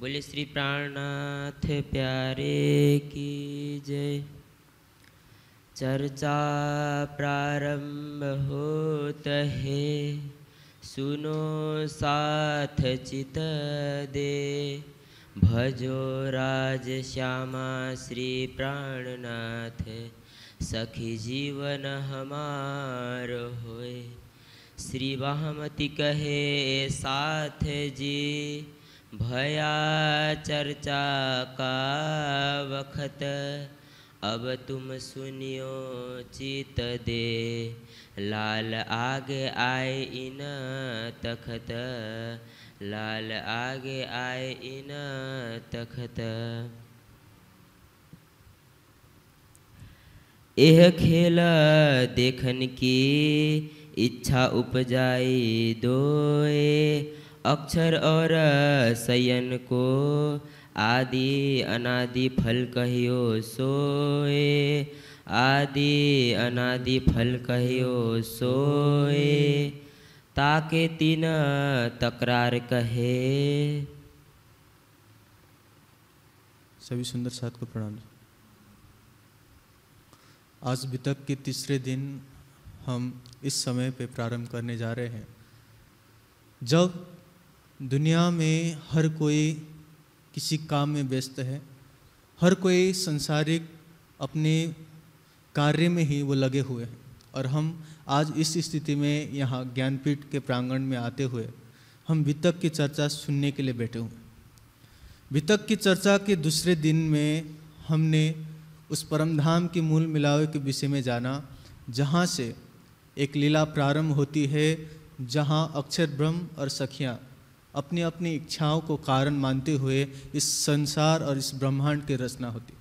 बोले श्री प्राणनाथ प्यारे की जय चर्चा प्रारंभ होत है सुनो साथ चित दे भजो राज श्यामा श्री प्राणनाथ सखी जीवन हमार होए श्री बाहमती कहे साथ जी भया चर्चा का वखत अब तुम सुनियो चित दे लाल आगे आए इन तखत लाल आगे आए इन तखत यह खेल देखन की इच्छा उपजाई दोए अक्षर और सयन को आदि अनादि फल कहियो सोए आदि अनादि फल कहियो सोए ताके तीन तकरार कहे सभी सुंदर साथ को प्रणाम आज तक के तीसरे दिन हम इस समय पे प्रारंभ करने जा रहे हैं जब दुनिया में हर कोई किसी काम में व्यस्त है हर कोई संसारिक अपने कार्य में ही वो लगे हुए हैं और हम आज इस स्थिति में यहाँ ज्ञानपीठ के प्रांगण में आते हुए हम वितक की चर्चा सुनने के लिए बैठे हुए वितक की चर्चा के दूसरे दिन में हमने उस परमधाम के मूल मिलावे के विषय में जाना जहाँ से एक लीला प्रारंभ होती है जहाँ अक्षर ब्रह्म और सखियाँ अपनी अपनी इच्छाओं को कारण मानते हुए इस संसार और इस ब्रह्मांड की रचना होती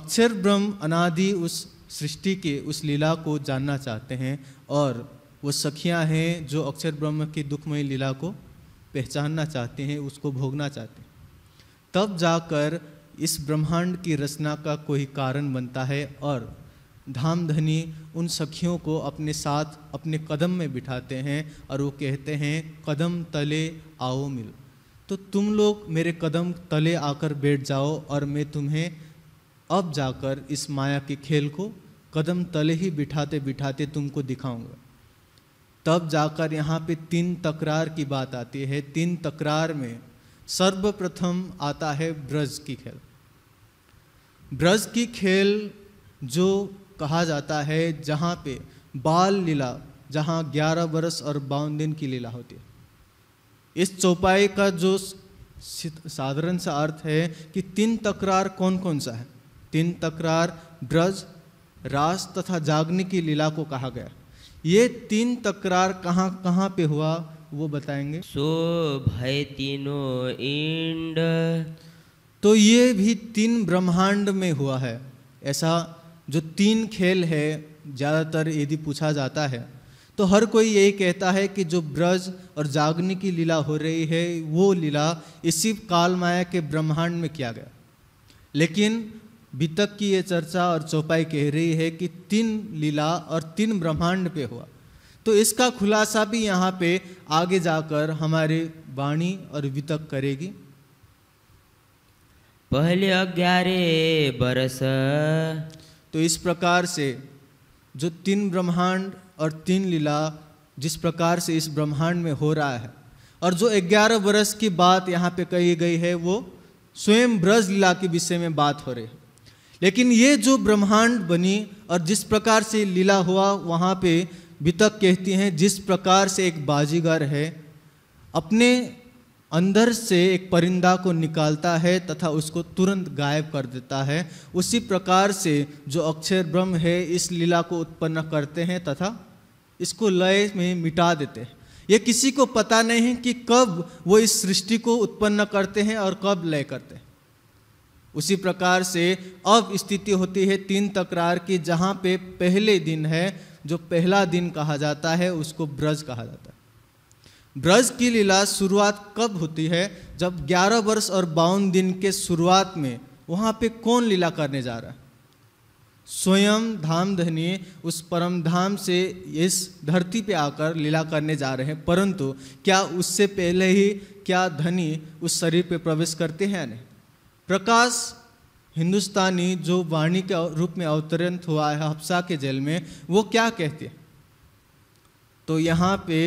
अक्षर ब्रह्म अनादि उस सृष्टि के उस लीला को जानना चाहते हैं और वो सखियां हैं जो अक्षर ब्रह्म की दुखमयी लीला को पहचानना चाहते हैं उसको भोगना चाहते हैं तब जाकर इस ब्रह्मांड की रचना का कोई कारण बनता है और धाम धनी उन सखियों को अपने साथ अपने कदम में बिठाते हैं और वो कहते हैं कदम तले आओ मिल तो तुम लोग मेरे कदम तले आकर बैठ जाओ और मैं तुम्हें अब जाकर इस माया के खेल को कदम तले ही बिठाते बिठाते तुमको दिखाऊंगा तब जाकर यहाँ पे तीन तकरार की बात आती है तीन तकरार में सर्वप्रथम आता है ब्रज की खेल ब्रज की खेल जो कहा जाता है जहाँ पे बाल लीला जहाँ ग्यारह बरस और बावन दिन की लीला होती है इस चौपाई का जो साधारण सा अर्थ है कि तीन तकरार कौन कौन सा है तीन तकरार ब्रज रास तथा जागने की लीला को कहा गया ये तीन तकरार कहाँ कहाँ पे हुआ वो बताएंगे सो भय तीनों इंड तो ये भी तीन ब्रह्मांड में हुआ है ऐसा जो तीन खेल है ज़्यादातर यदि पूछा जाता है तो हर कोई यही कहता है कि जो ब्रज और जागनी की लीला हो रही है वो लीला इसी काल माया के ब्रह्मांड में किया गया लेकिन बीतक की ये चर्चा और चौपाई कह रही है कि तीन लीला और तीन ब्रह्मांड पे हुआ तो इसका खुलासा भी यहाँ पे आगे जाकर हमारे वाणी और वितक करेगी पहले ग्यारह बरस तो इस प्रकार से जो तीन ब्रह्मांड और तीन लीला जिस प्रकार से इस ब्रह्मांड में हो रहा है और जो 11 बरस की बात यहाँ पे कही गई है वो स्वयं ब्रज लीला के विषय में बात हो रही है लेकिन ये जो ब्रह्मांड बनी और जिस प्रकार से लीला हुआ वहाँ पे बीतक कहती हैं जिस प्रकार से एक बाजीगर है अपने अंदर से एक परिंदा को निकालता है तथा उसको तुरंत गायब कर देता है उसी प्रकार से जो अक्षर ब्रह्म है इस लीला को उत्पन्न करते हैं तथा इसको लय में मिटा देते हैं ये किसी को पता नहीं कि कब वो इस सृष्टि को उत्पन्न करते हैं और कब लय करते हैं उसी प्रकार से अब स्थिति होती है तीन तकरार की जहाँ पे पहले दिन है जो पहला दिन कहा जाता है उसको ब्रज कहा जाता है ब्रज की लीला शुरुआत कब होती है जब 11 वर्ष और बावन दिन के शुरुआत में वहाँ पे कौन लीला करने जा रहा है स्वयं धाम धनी उस परम धाम से इस धरती पे आकर लीला करने जा रहे हैं परंतु क्या उससे पहले ही क्या धनी उस शरीर पे प्रवेश करते हैं नहीं प्रकाश हिंदुस्तानी जो वाणी के रूप में अवतरण हुआ है हफ्सा के जेल में वो क्या कहते हैं तो यहाँ पे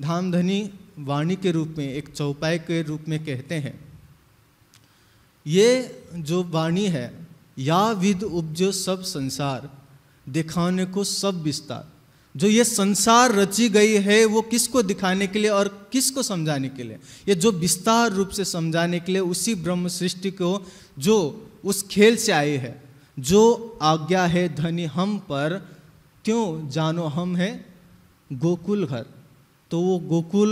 धामधनी वाणी के रूप में एक चौपाई के रूप में कहते हैं ये जो वाणी है या विद उपजो सब संसार दिखाने को सब विस्तार जो ये संसार रची गई है वो किसको दिखाने के लिए और किसको समझाने के लिए ये जो विस्तार रूप से समझाने के लिए उसी ब्रह्म सृष्टि को जो उस खेल से आई है जो आज्ञा है धनी हम पर क्यों जानो हम है गोकुल घर तो वो गोकुल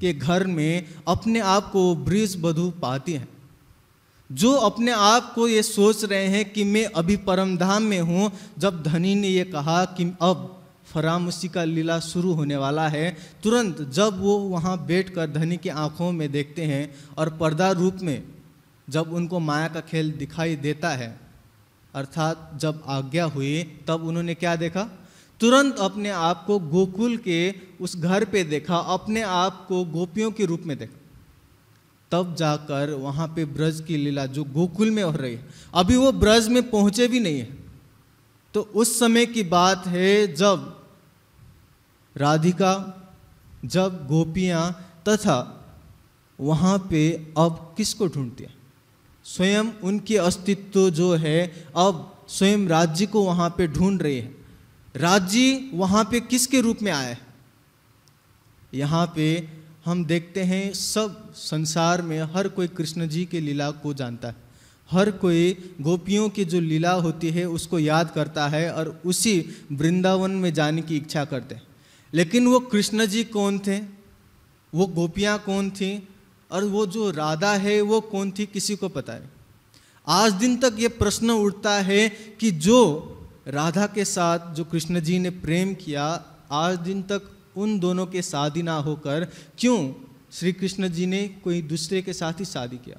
के घर में अपने आप को ब्रिज बधु पाती हैं जो अपने आप को ये सोच रहे हैं कि मैं अभी परमधाम में हूँ जब धनी ने ये कहा कि अब फरामसी का लीला शुरू होने वाला है तुरंत जब वो वहाँ बैठ कर धनी की आँखों में देखते हैं और पर्दा रूप में जब उनको माया का खेल दिखाई देता है अर्थात जब आज्ञा हुई तब उन्होंने क्या देखा तुरंत अपने आप को गोकुल के उस घर पे देखा अपने आप को गोपियों के रूप में देखा तब जाकर वहाँ पे ब्रज की लीला जो गोकुल में हो रही है अभी वो ब्रज में पहुँचे भी नहीं है तो उस समय की बात है जब राधिका जब गोपियाँ तथा वहाँ पे अब किसको ढूंढती है स्वयं उनके अस्तित्व जो है अब स्वयं राज्य को वहाँ पे ढूंढ रही है राज्य वहाँ पे किसके रूप में आया है यहाँ पे हम देखते हैं सब संसार में हर कोई कृष्ण जी की लीला को जानता है हर कोई गोपियों की जो लीला होती है उसको याद करता है और उसी वृंदावन में जाने की इच्छा करते हैं लेकिन वो कृष्ण जी कौन थे वो गोपियाँ कौन थी और वो जो राधा है वो कौन थी किसी को पता है आज दिन तक ये प्रश्न उठता है कि जो राधा के साथ जो कृष्ण जी ने प्रेम किया आज दिन तक उन दोनों के शादी ना होकर क्यों श्री कृष्ण जी ने कोई दूसरे के साथ ही शादी किया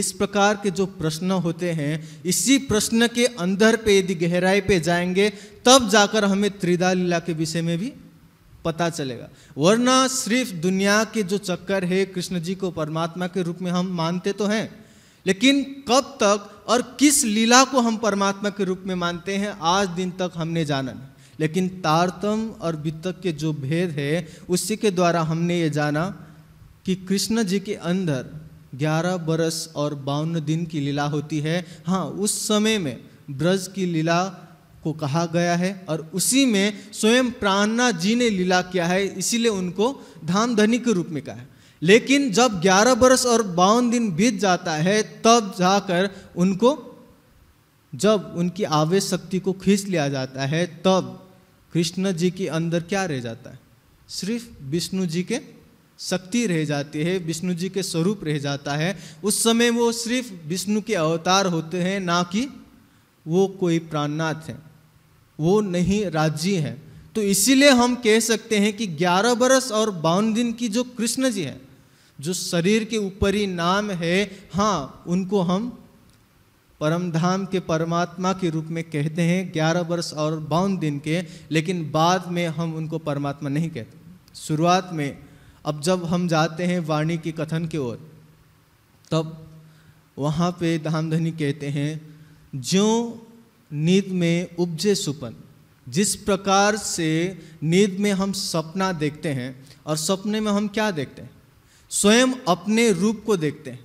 इस प्रकार के जो प्रश्न होते हैं इसी प्रश्न के अंदर पे यदि गहराई पे जाएंगे तब जाकर हमें त्रिदा लीला के विषय में भी पता चलेगा वरना सिर्फ दुनिया के जो चक्कर है कृष्ण जी को परमात्मा के रूप में हम मानते तो हैं लेकिन कब तक और किस लीला को हम परमात्मा के रूप में मानते हैं आज दिन तक हमने जाना नहीं लेकिन तारतम और वितक के जो भेद है उसी के द्वारा हमने ये जाना कि कृष्ण जी के अंदर ग्यारह बरस और बावन दिन की लीला होती है हाँ उस समय में ब्रज की लीला को कहा गया है और उसी में स्वयं प्राणना जी ने लीला किया है इसीलिए उनको धामधनी के रूप में कहा है लेकिन जब 11 बरस और बावन दिन बीत जाता है तब जाकर उनको जब उनकी आवेश शक्ति को खींच लिया जाता है तब कृष्ण जी के अंदर क्या रह जाता है सिर्फ विष्णु जी के शक्ति रह जाती है विष्णु जी के स्वरूप रह जाता है उस समय वो सिर्फ विष्णु के अवतार होते हैं ना कि वो कोई प्राणनाथ है वो नहीं राज्य है तो इसीलिए हम कह सकते हैं कि 11 बरस और बावन दिन की जो कृष्ण जी हैं जो शरीर के ऊपरी नाम है हाँ उनको हम परम धाम के परमात्मा के रूप में कहते हैं ग्यारह वर्ष और बावन दिन के लेकिन बाद में हम उनको परमात्मा नहीं कहते शुरुआत में अब जब हम जाते हैं वाणी के कथन की ओर तब वहाँ पे धामधनी कहते हैं जो नींद में उपजे सुपन जिस प्रकार से नींद में हम सपना देखते हैं और सपने में हम क्या देखते हैं स्वयं अपने रूप को देखते हैं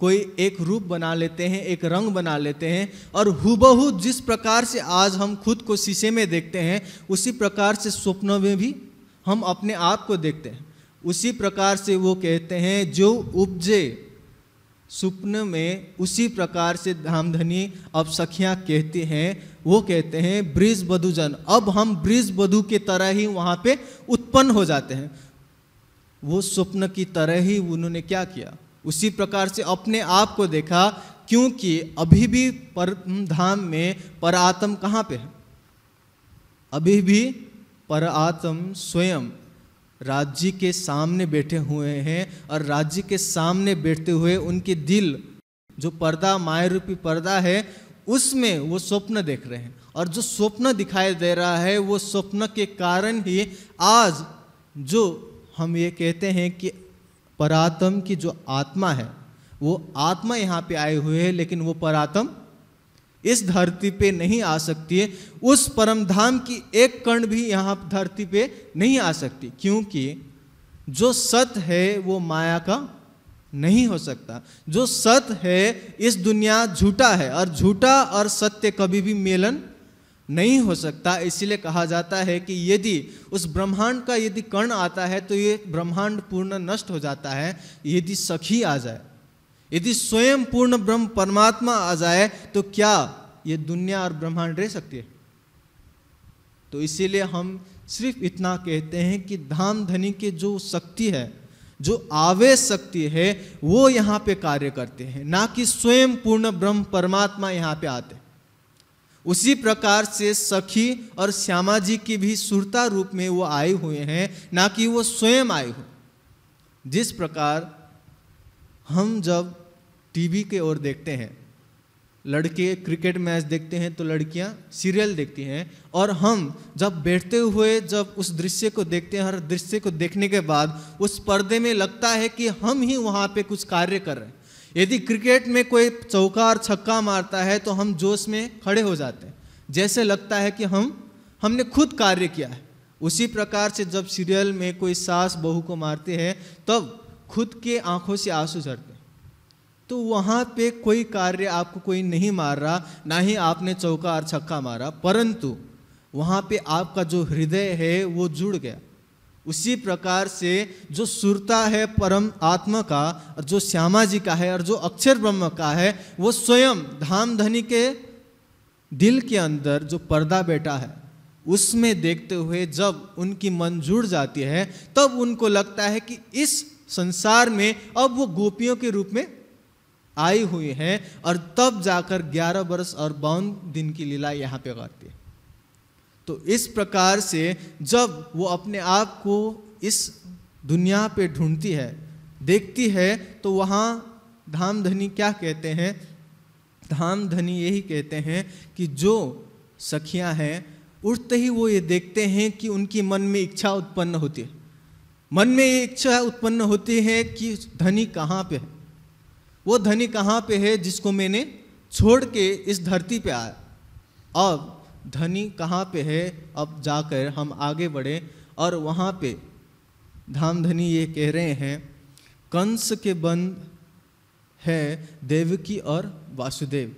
कोई एक रूप बना लेते हैं एक रंग बना लेते हैं और हुबहू जिस प्रकार से आज हम खुद को शीशे में देखते हैं उसी प्रकार से स्वप्नों में भी हम अपने आप को देखते हैं उसी प्रकार से वो कहते हैं जो उपजे स्वप्न में उसी प्रकार से धामधनी अब सखियाँ कहती हैं वो कहते हैं ब्रिज बधुजन अब हम ब्रिज बधु के तरह ही वहाँ पे उत्पन्न हो जाते हैं वो स्वप्न की तरह ही उन्होंने क्या किया उसी प्रकार से अपने आप को देखा क्योंकि अभी भी पर धाम में पर आत्म कहाँ पे है अभी भी पर आत्म स्वयं राज्य के सामने बैठे हुए हैं और राज्य के सामने बैठते हुए उनके दिल जो पर्दा माया रूपी पर्दा है उसमें वो स्वप्न देख रहे हैं और जो स्वप्न दिखाई दे रहा है वो स्वप्न के कारण ही आज जो हम ये कहते हैं कि परातम की जो आत्मा है वो आत्मा यहाँ पे आए हुए है लेकिन वो परातम इस धरती पे नहीं आ सकती है उस परम धाम की एक कण भी यहाँ धरती पे नहीं आ सकती क्योंकि जो सत है वो माया का नहीं हो सकता जो सत है इस दुनिया झूठा है और झूठा और सत्य कभी भी मेलन नहीं हो सकता इसीलिए कहा जाता है कि यदि उस ब्रह्मांड का यदि कण आता है तो ये ब्रह्मांड पूर्ण नष्ट हो जाता है यदि सखी आ जाए यदि स्वयं पूर्ण ब्रह्म परमात्मा आ जाए तो क्या ये दुनिया और ब्रह्मांड रह सकती है तो इसीलिए हम सिर्फ इतना कहते हैं कि धाम धनी की जो शक्ति है जो आवेश शक्ति है वो यहाँ पे कार्य करते हैं ना कि स्वयं पूर्ण ब्रह्म परमात्मा यहाँ पे आते हैं उसी प्रकार से सखी और श्यामा जी की भी सुरता रूप में वो आए हुए हैं ना कि वो स्वयं आए हो जिस प्रकार हम जब टीवी के ओर देखते हैं लड़के क्रिकेट मैच देखते हैं तो लड़कियां सीरियल देखती हैं और हम जब बैठते हुए जब उस दृश्य को देखते हैं हर दृश्य को देखने के बाद उस पर्दे में लगता है कि हम ही वहाँ पे कुछ कार्य कर रहे हैं यदि क्रिकेट में कोई चौका और छक्का मारता है तो हम जोश में खड़े हो जाते हैं जैसे लगता है कि हम हमने खुद कार्य किया है उसी प्रकार से जब सीरियल में कोई सास बहू को मारते हैं तब खुद के आंखों से आंसू झड़ते हैं तो वहाँ पे कोई कार्य आपको कोई नहीं मार रहा ना ही आपने चौका और छक्का मारा परंतु वहाँ पे आपका जो हृदय है वो जुड़ गया उसी प्रकार से जो सुरता है परम आत्मा का और जो श्यामा जी का है और जो अक्षर ब्रह्म का है वो स्वयं धाम धनी के दिल के अंदर जो पर्दा बैठा है उसमें देखते हुए जब उनकी मन जुड़ जाती है तब उनको लगता है कि इस संसार में अब वो गोपियों के रूप में आई हुई हैं और तब जाकर 11 बरस और बावन दिन की लीला यहाँ पे करती है तो इस प्रकार से जब वो अपने आप को इस दुनिया पे ढूंढती है देखती है तो वहाँ धाम धनी क्या कहते हैं धाम धनी यही कहते हैं कि जो सखियाँ हैं उठते ही वो ये देखते हैं कि उनकी मन में इच्छा उत्पन्न होती है मन में ये इच्छा उत्पन्न होती है कि धनी कहाँ पे है वो धनी कहाँ पे है जिसको मैंने छोड़ के इस धरती पे आया अब धनी कहाँ पे है अब जाकर हम आगे बढ़े और वहाँ पे धाम धनी ये कह रहे हैं कंस के बन है देवकी और वासुदेव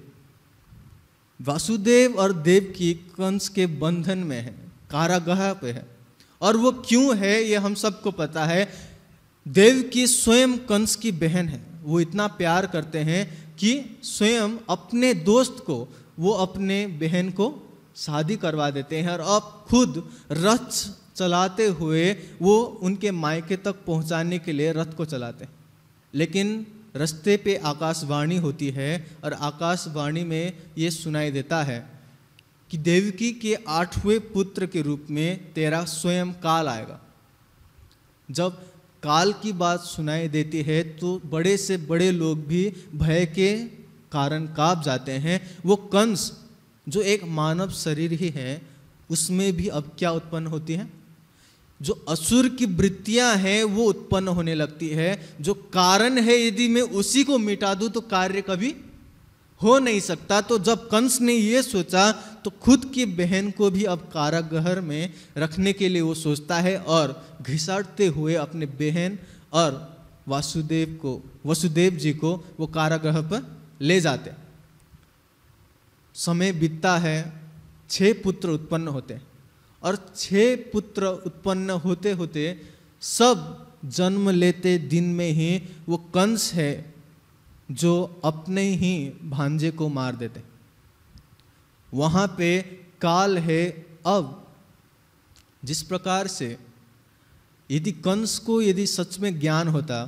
वासुदेव और देव की कंस के बंधन में है कारागह पे है और वो क्यों है ये हम सबको पता है देव की स्वयं कंस की बहन है वो इतना प्यार करते हैं कि स्वयं अपने दोस्त को वो अपने बहन को शादी करवा देते हैं और अब खुद रथ चलाते हुए वो उनके मायके तक पहुंचाने के लिए रथ को चलाते हैं लेकिन रास्ते पे आकाशवाणी होती है और आकाशवाणी में ये सुनाई देता है कि देवकी के आठवें पुत्र के रूप में तेरा स्वयं काल आएगा जब काल की बात सुनाई देती है तो बड़े से बड़े लोग भी भय के कारण काप जाते हैं वो कंस जो एक मानव शरीर ही है उसमें भी अब क्या उत्पन्न होती है जो असुर की वृत्तियां हैं वो उत्पन्न होने लगती है जो कारण है यदि मैं उसी को मिटा दूं तो कार्य कभी हो नहीं सकता तो जब कंस ने ये सोचा तो खुद की बहन को भी अब कारागृह में रखने के लिए वो सोचता है और घिसटते हुए अपने बहन और वासुदेव को वसुदेव जी को वो कारागृह पर ले जाते हैं समय बीतता है छह पुत्र उत्पन्न होते हैं और छह पुत्र उत्पन्न होते होते सब जन्म लेते दिन में ही वो कंस है जो अपने ही भांजे को मार देते वहाँ पे काल है अब जिस प्रकार से यदि कंस को यदि सच में ज्ञान होता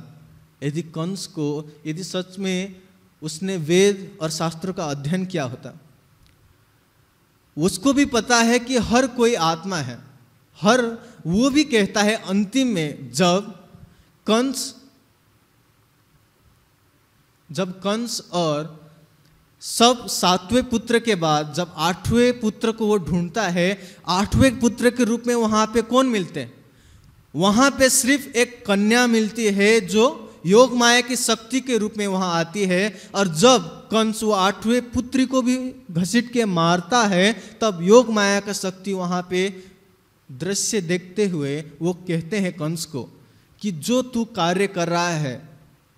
यदि कंस को यदि सच में उसने वेद और शास्त्रों का अध्ययन किया होता उसको भी पता है कि हर कोई आत्मा है हर वो भी कहता है अंतिम में जब कंस जब कंस और सब सातवें पुत्र के बाद जब आठवें पुत्र को वो ढूंढता है आठवें पुत्र के रूप में वहां पे कौन मिलते हैं वहां पे सिर्फ एक कन्या मिलती है जो योग माया की शक्ति के रूप में वहाँ आती है और जब कंस वो आठवें पुत्री को भी घसीट के मारता है तब योग माया का शक्ति वहाँ पे दृश्य देखते हुए वो कहते हैं कंस को कि जो तू कार्य कर रहा है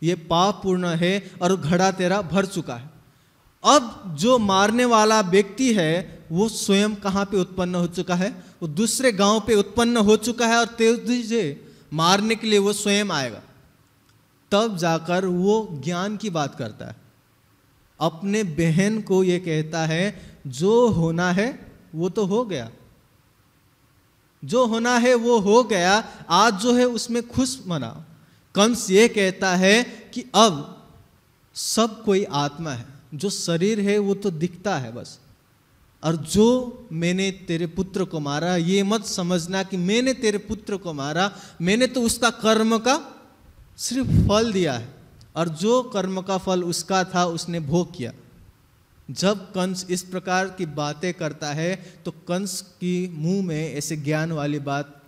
ये पाप पूर्ण है और घड़ा तेरा भर चुका है अब जो मारने वाला व्यक्ति है वो स्वयं कहाँ पे उत्पन्न हो चुका है वो दूसरे गांव पे उत्पन्न हो चुका है और तेजी से मारने के लिए वो स्वयं आएगा तब जाकर वो ज्ञान की बात करता है अपने बहन को ये कहता है जो होना है वो तो हो गया जो होना है वो हो गया आज जो है उसमें खुश मनाओ कंस ये कहता है कि अब सब कोई आत्मा है जो शरीर है वो तो दिखता है बस और जो मैंने तेरे पुत्र को मारा ये मत समझना कि मैंने तेरे पुत्र को मारा मैंने तो उसका कर्म का सिर्फ फल दिया है और जो कर्म का फल उसका था उसने भोग किया जब कंस इस प्रकार की बातें करता है तो कंस की मुंह में ऐसे ज्ञान वाली बात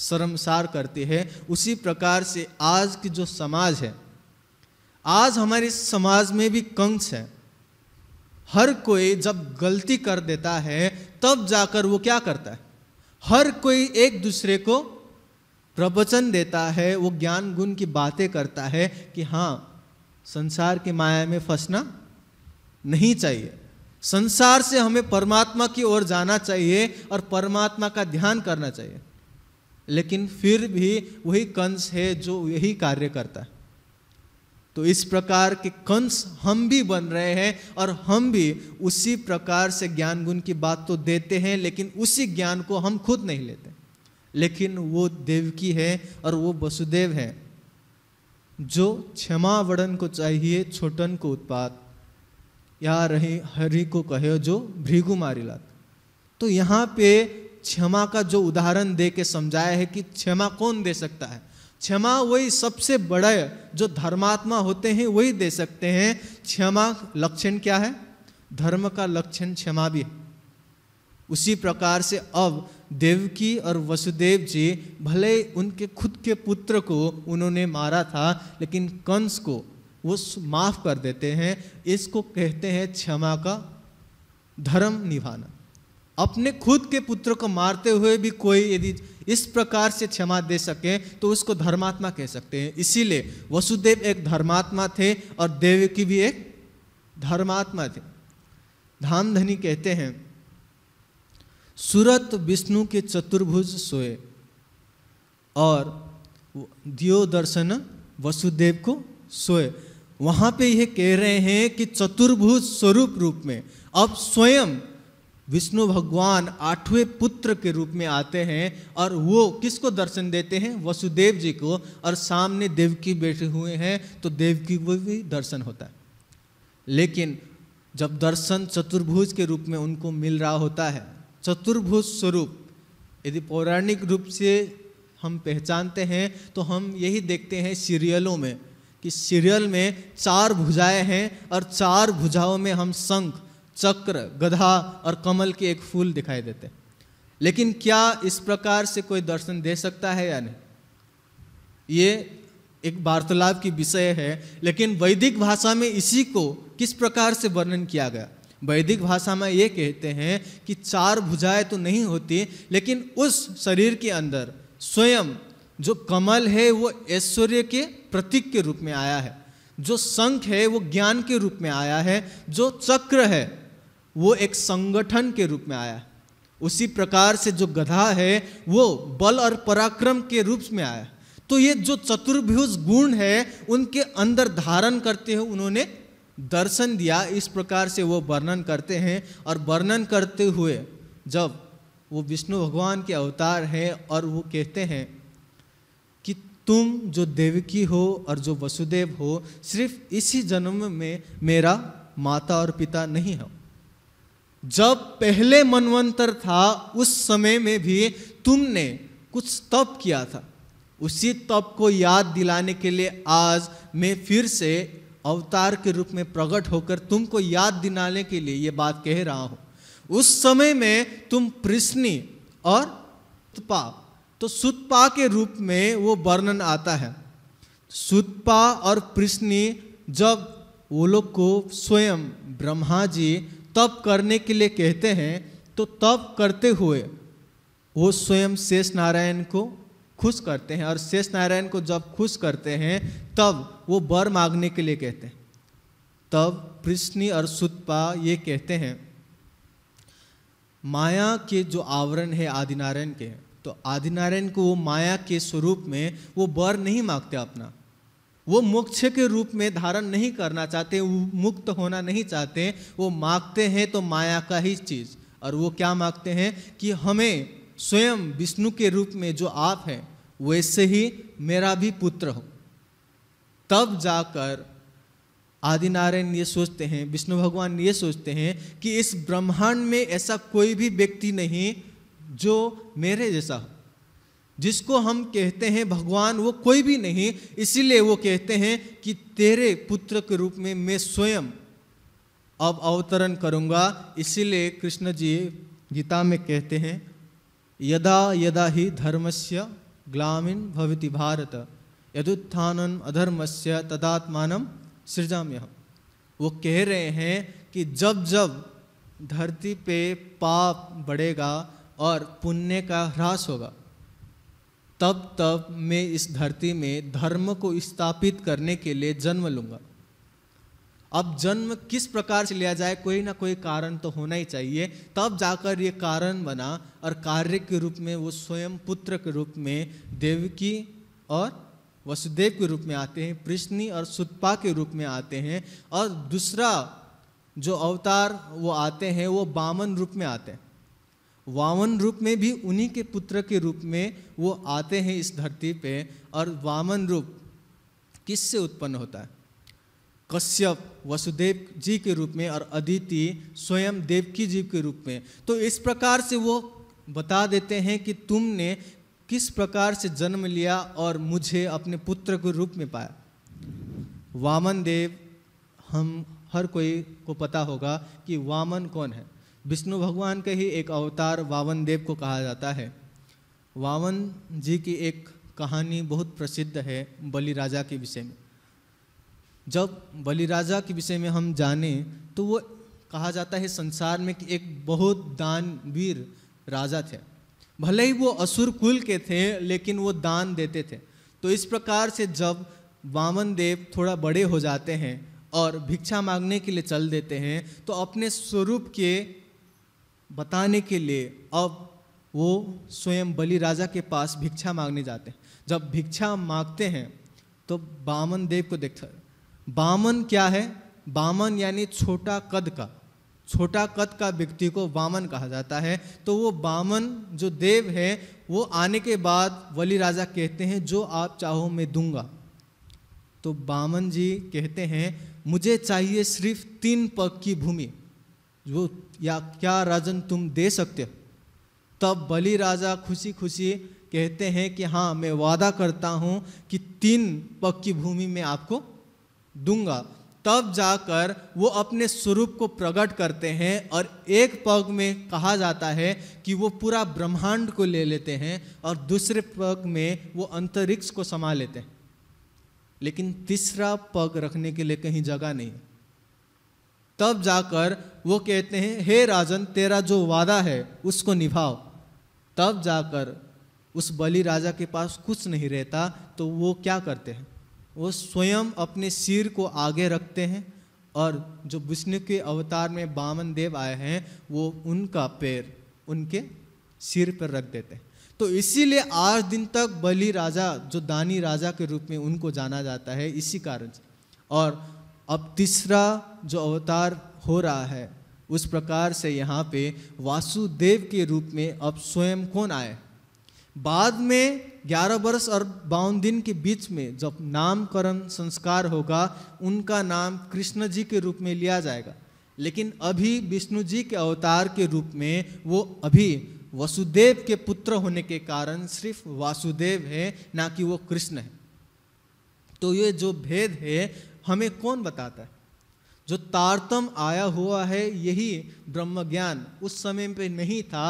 शर्मसार करती है उसी प्रकार से आज की जो समाज है आज हमारे समाज में भी कंस है हर कोई जब गलती कर देता है तब जाकर वो क्या करता है हर कोई एक दूसरे को प्रवचन देता है वो ज्ञान गुण की बातें करता है कि हाँ संसार के माया में फंसना नहीं चाहिए संसार से हमें परमात्मा की ओर जाना चाहिए और परमात्मा का ध्यान करना चाहिए लेकिन फिर भी वही कंस है जो यही कार्य करता है तो इस प्रकार के कंस हम भी बन रहे हैं और हम भी उसी प्रकार से ज्ञान गुण की बात तो देते हैं लेकिन उसी ज्ञान को हम खुद नहीं लेते लेकिन वो देवकी है और वो वसुदेव है जो क्षमा वर्णन को चाहिए छोटन को उत्पाद या रही हरि को कहे जो भृगु मारिलात तो यहाँ पे क्षमा का जो उदाहरण दे के समझाया है कि क्षमा कौन दे सकता है क्षमा वही सबसे बड़ा जो धर्मात्मा होते हैं वही दे सकते हैं क्षमा लक्षण क्या है धर्म का लक्षण क्षमा भी है उसी प्रकार से अब देवकी और वसुदेव जी भले उनके खुद के पुत्र को उन्होंने मारा था लेकिन कंस को वो माफ़ कर देते हैं इसको कहते हैं क्षमा का धर्म निभाना अपने खुद के पुत्र को मारते हुए भी कोई यदि इस प्रकार से क्षमा दे सके तो उसको धर्मात्मा कह सकते हैं इसीलिए वसुदेव एक धर्मात्मा थे और देव की भी एक धर्मात्मा थे धामधनी कहते हैं सूरत विष्णु के चतुर्भुज सोए और दियो दर्शन वसुदेव को सोए वहाँ पे ये कह रहे हैं कि चतुर्भुज स्वरूप रूप में अब स्वयं विष्णु भगवान आठवें पुत्र के रूप में आते हैं और वो किसको दर्शन देते हैं वसुदेव जी को और सामने देवकी बैठे हुए हैं तो देवकी को भी दर्शन होता है लेकिन जब दर्शन चतुर्भुज के रूप में उनको मिल रहा होता है चतुर्भुज स्वरूप यदि पौराणिक रूप से हम पहचानते हैं तो हम यही देखते हैं सीरियलों में कि सीरियल में चार भुजाएं हैं और चार भुजाओं में हम शंख चक्र गधा और कमल के एक फूल दिखाई देते हैं लेकिन क्या इस प्रकार से कोई दर्शन दे सकता है या नहीं ये एक वार्तालाप की विषय है लेकिन वैदिक भाषा में इसी को किस प्रकार से वर्णन किया गया वैदिक भाषा में ये कहते हैं कि चार भुजाएं तो नहीं होती लेकिन उस शरीर के अंदर स्वयं जो कमल है वो ऐश्वर्य के प्रतीक के रूप में आया है जो शंख है वो ज्ञान के रूप में आया है जो चक्र है वो एक संगठन के रूप में आया है उसी प्रकार से जो गधा है वो बल और पराक्रम के रूप में आया तो ये जो चतुर्भुज गुण है उनके अंदर धारण करते हुए उन्होंने दर्शन दिया इस प्रकार से वो वर्णन करते हैं और वर्णन करते हुए जब वो विष्णु भगवान के अवतार हैं और वो कहते हैं कि तुम जो देवकी हो और जो वसुदेव हो सिर्फ इसी जन्म में मेरा माता और पिता नहीं हो जब पहले मनवंतर था उस समय में भी तुमने कुछ तप किया था उसी तप को याद दिलाने के लिए आज मैं फिर से अवतार के रूप में प्रकट होकर तुमको याद दिलाने के लिए ये बात कह रहा हूं उस समय में तुम प्रश्नी और सुतपा तो सुतपा के रूप में वो वर्णन आता है सुतपा और प्रश्नी जब वो लोग को स्वयं ब्रह्मा जी तप करने के लिए कहते हैं तो तप करते हुए वो स्वयं शेष नारायण को खुश करते हैं और शेष नारायण को जब खुश करते हैं तब वो वर मांगने के लिए कहते हैं तब प्रश्नि और सुतपा ये कहते हैं माया के जो आवरण है आदिनारायण के तो आदिनारायण को वो माया के स्वरूप में वो वर नहीं मांगते अपना वो मोक्ष के रूप में धारण नहीं करना चाहते मुक्त होना नहीं चाहते वो मांगते हैं तो माया का ही चीज़ और वो क्या मांगते हैं कि हमें स्वयं विष्णु के रूप में जो आप हैं वैसे ही मेरा भी पुत्र हो तब जाकर आदिनारायण ये सोचते हैं विष्णु भगवान ये सोचते हैं कि इस ब्रह्मांड में ऐसा कोई भी व्यक्ति नहीं जो मेरे जैसा हो जिसको हम कहते हैं भगवान वो कोई भी नहीं इसीलिए वो कहते हैं कि तेरे पुत्र के रूप में मैं स्वयं अब अवतरण करूँगा इसीलिए कृष्ण जी गीता में कहते हैं यदा यदा ही धर्मस्य ग्लामीन भवति भारत यदुत्थानम अधर्म से तदात्मान सृजाम्यहम वो कह रहे हैं कि जब जब धरती पे पाप बढ़ेगा और पुण्य का ह्रास होगा तब तब मैं इस धरती में धर्म को स्थापित करने के लिए जन्म लूँगा अब जन्म किस प्रकार से लिया जाए कोई ना कोई कारण तो होना ही चाहिए तब जाकर ये कारण बना और कार्य के रूप में वो स्वयं पुत्र के रूप में देवकी और वसुदेव के रूप में आते हैं प्रश्नि और सुतपा के रूप में आते हैं और दूसरा जो अवतार वो आते हैं वो बामन रूप में आते हैं वामन रूप में भी उन्हीं के पुत्र के रूप में वो आते हैं इस धरती पे और वामन रूप किससे उत्पन्न होता है कश्यप वसुदेव जी के रूप में और अदिति स्वयं देवकी जी के रूप में तो इस प्रकार से वो बता देते हैं कि तुमने किस प्रकार से जन्म लिया और मुझे अपने पुत्र के रूप में पाया वामन देव हम हर कोई को पता होगा कि वामन कौन है विष्णु भगवान का ही एक अवतार वामन देव को कहा जाता है वामन जी की एक कहानी बहुत प्रसिद्ध है बलि राजा के विषय में जब बलि राजा के विषय में हम जाने तो वो कहा जाता है संसार में कि एक बहुत दानवीर राजा थे भले ही वो असुर कुल के थे लेकिन वो दान देते थे तो इस प्रकार से जब वामन देव थोड़ा बड़े हो जाते हैं और भिक्षा मांगने के लिए चल देते हैं तो अपने स्वरूप के बताने के लिए अब वो स्वयं बलि राजा के पास भिक्षा मांगने जाते हैं जब भिक्षा मांगते हैं तो वामन देव को देखता वामन क्या है वामन यानी छोटा कद का छोटा कद का व्यक्ति को वामन कहा जाता है तो वो वामन जो देव है वो आने के बाद वली राजा कहते हैं जो आप चाहो मैं दूंगा तो बामन जी कहते हैं मुझे चाहिए सिर्फ तीन पग की भूमि जो या क्या राजन तुम दे सकते हो तब बलि राजा खुशी खुशी कहते हैं कि हाँ मैं वादा करता हूँ कि तीन पग की भूमि मैं आपको दूंगा तब जाकर वो अपने स्वरूप को प्रकट करते हैं और एक पग में कहा जाता है कि वो पूरा ब्रह्मांड को ले लेते हैं और दूसरे पग में वो अंतरिक्ष को समा लेते हैं लेकिन तीसरा पग रखने के लिए कहीं जगह नहीं तब जाकर वो कहते हैं हे राजन तेरा जो वादा है उसको निभाओ तब जाकर उस बलि राजा के पास कुछ नहीं रहता तो वो क्या करते हैं वो स्वयं अपने सिर को आगे रखते हैं और जो विष्णु के अवतार में बामन देव आए हैं वो उनका पैर उनके सिर पर रख देते हैं तो इसीलिए आज दिन तक बलि राजा जो दानी राजा के रूप में उनको जाना जाता है इसी कारण से और अब तीसरा जो अवतार हो रहा है उस प्रकार से यहाँ पे वासुदेव के रूप में अब स्वयं कौन आए बाद में ग्यारह वर्ष और बावन दिन के बीच में जब नामकरण संस्कार होगा उनका नाम कृष्ण जी के रूप में लिया जाएगा लेकिन अभी विष्णु जी के अवतार के रूप में वो अभी वसुदेव के पुत्र होने के कारण सिर्फ वासुदेव है ना कि वो कृष्ण है तो ये जो भेद है हमें कौन बताता है जो तारतम आया हुआ है यही ब्रह्म ज्ञान उस समय पे नहीं था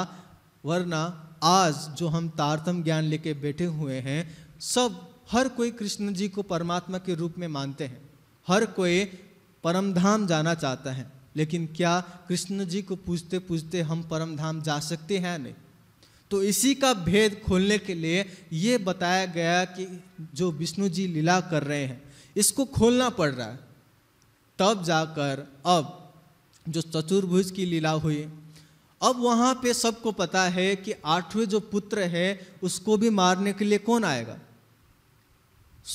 वरना आज जो हम तारतम ज्ञान लेके बैठे हुए हैं सब हर कोई कृष्ण जी को परमात्मा के रूप में मानते हैं हर कोई परमधाम जाना चाहता है लेकिन क्या कृष्ण जी को पूछते पूछते हम परमधाम जा सकते हैं नहीं तो इसी का भेद खोलने के लिए ये बताया गया कि जो विष्णु जी लीला कर रहे हैं इसको खोलना पड़ रहा है तब जाकर अब जो चतुर्भुज की लीला हुई अब वहाँ पे सबको पता है कि आठवें जो पुत्र है उसको भी मारने के लिए कौन आएगा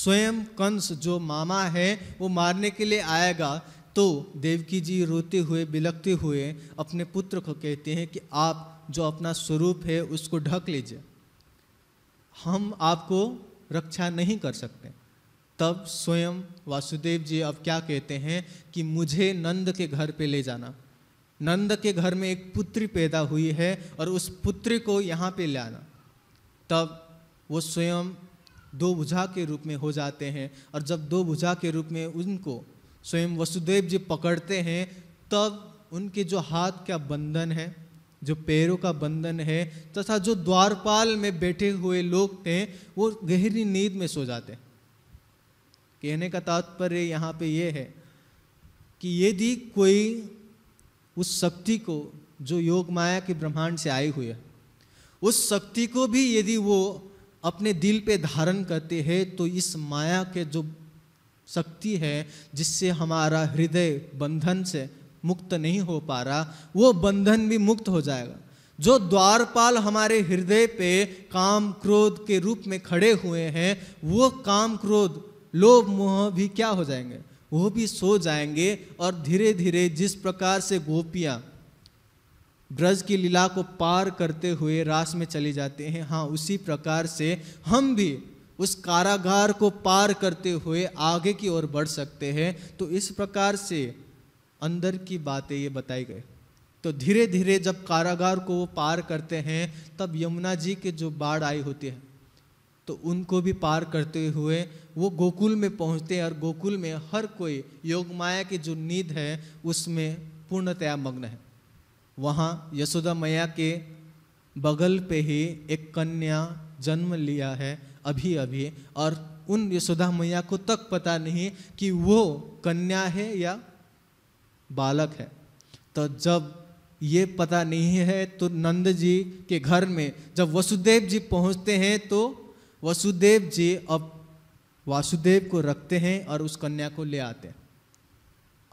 स्वयं कंस जो मामा है वो मारने के लिए आएगा तो देवकी जी रोते हुए बिलखते हुए अपने पुत्र को कहते हैं कि आप जो अपना स्वरूप है उसको ढक लीजिए हम आपको रक्षा नहीं कर सकते तब स्वयं वासुदेव जी अब क्या कहते हैं कि मुझे नंद के घर पे ले जाना नंद के घर में एक पुत्री पैदा हुई है और उस पुत्री को यहाँ पे लाना तब वो स्वयं दो भुजा के रूप में हो जाते हैं और जब दो भुजा के रूप में उनको स्वयं वसुदेव जी पकड़ते हैं तब उनके जो हाथ का बंधन है जो पैरों का बंधन है तथा जो द्वारपाल में बैठे हुए लोग थे वो गहरी नींद में सो जाते हैं कहने का तात्पर्य यहाँ पे ये यह है कि यदि कोई उस शक्ति को जो योग माया के ब्रह्मांड से आई हुई है उस शक्ति को भी यदि वो अपने दिल पे धारण करते हैं तो इस माया के जो शक्ति है जिससे हमारा हृदय बंधन से मुक्त नहीं हो पा रहा वो बंधन भी मुक्त हो जाएगा जो द्वारपाल हमारे हृदय पे काम क्रोध के रूप में खड़े हुए हैं वो काम क्रोध लोभ मोह भी क्या हो जाएंगे वो भी सो जाएंगे और धीरे धीरे जिस प्रकार से गोपियाँ ब्रज की लीला को पार करते हुए रास में चले जाते हैं हाँ उसी प्रकार से हम भी उस कारागार को पार करते हुए आगे की ओर बढ़ सकते हैं तो इस प्रकार से अंदर की बातें ये बताई गई तो धीरे धीरे जब कारागार को वो पार करते हैं तब यमुना जी के जो बाढ़ आई होती है तो उनको भी पार करते हुए वो गोकुल में पहुँचते हैं और गोकुल में हर कोई योग माया की जो नींद है उसमें पूर्णतया मग्न है वहाँ यशोदा मैया के बगल पे ही एक कन्या जन्म लिया है अभी अभी और उन यशोदा मैया को तक पता नहीं कि वो कन्या है या बालक है तो जब ये पता नहीं है तो नंद जी के घर में जब वसुदेव जी पहुँचते हैं तो वसुदेव जी अब वासुदेव को रखते हैं और उस कन्या को ले आते हैं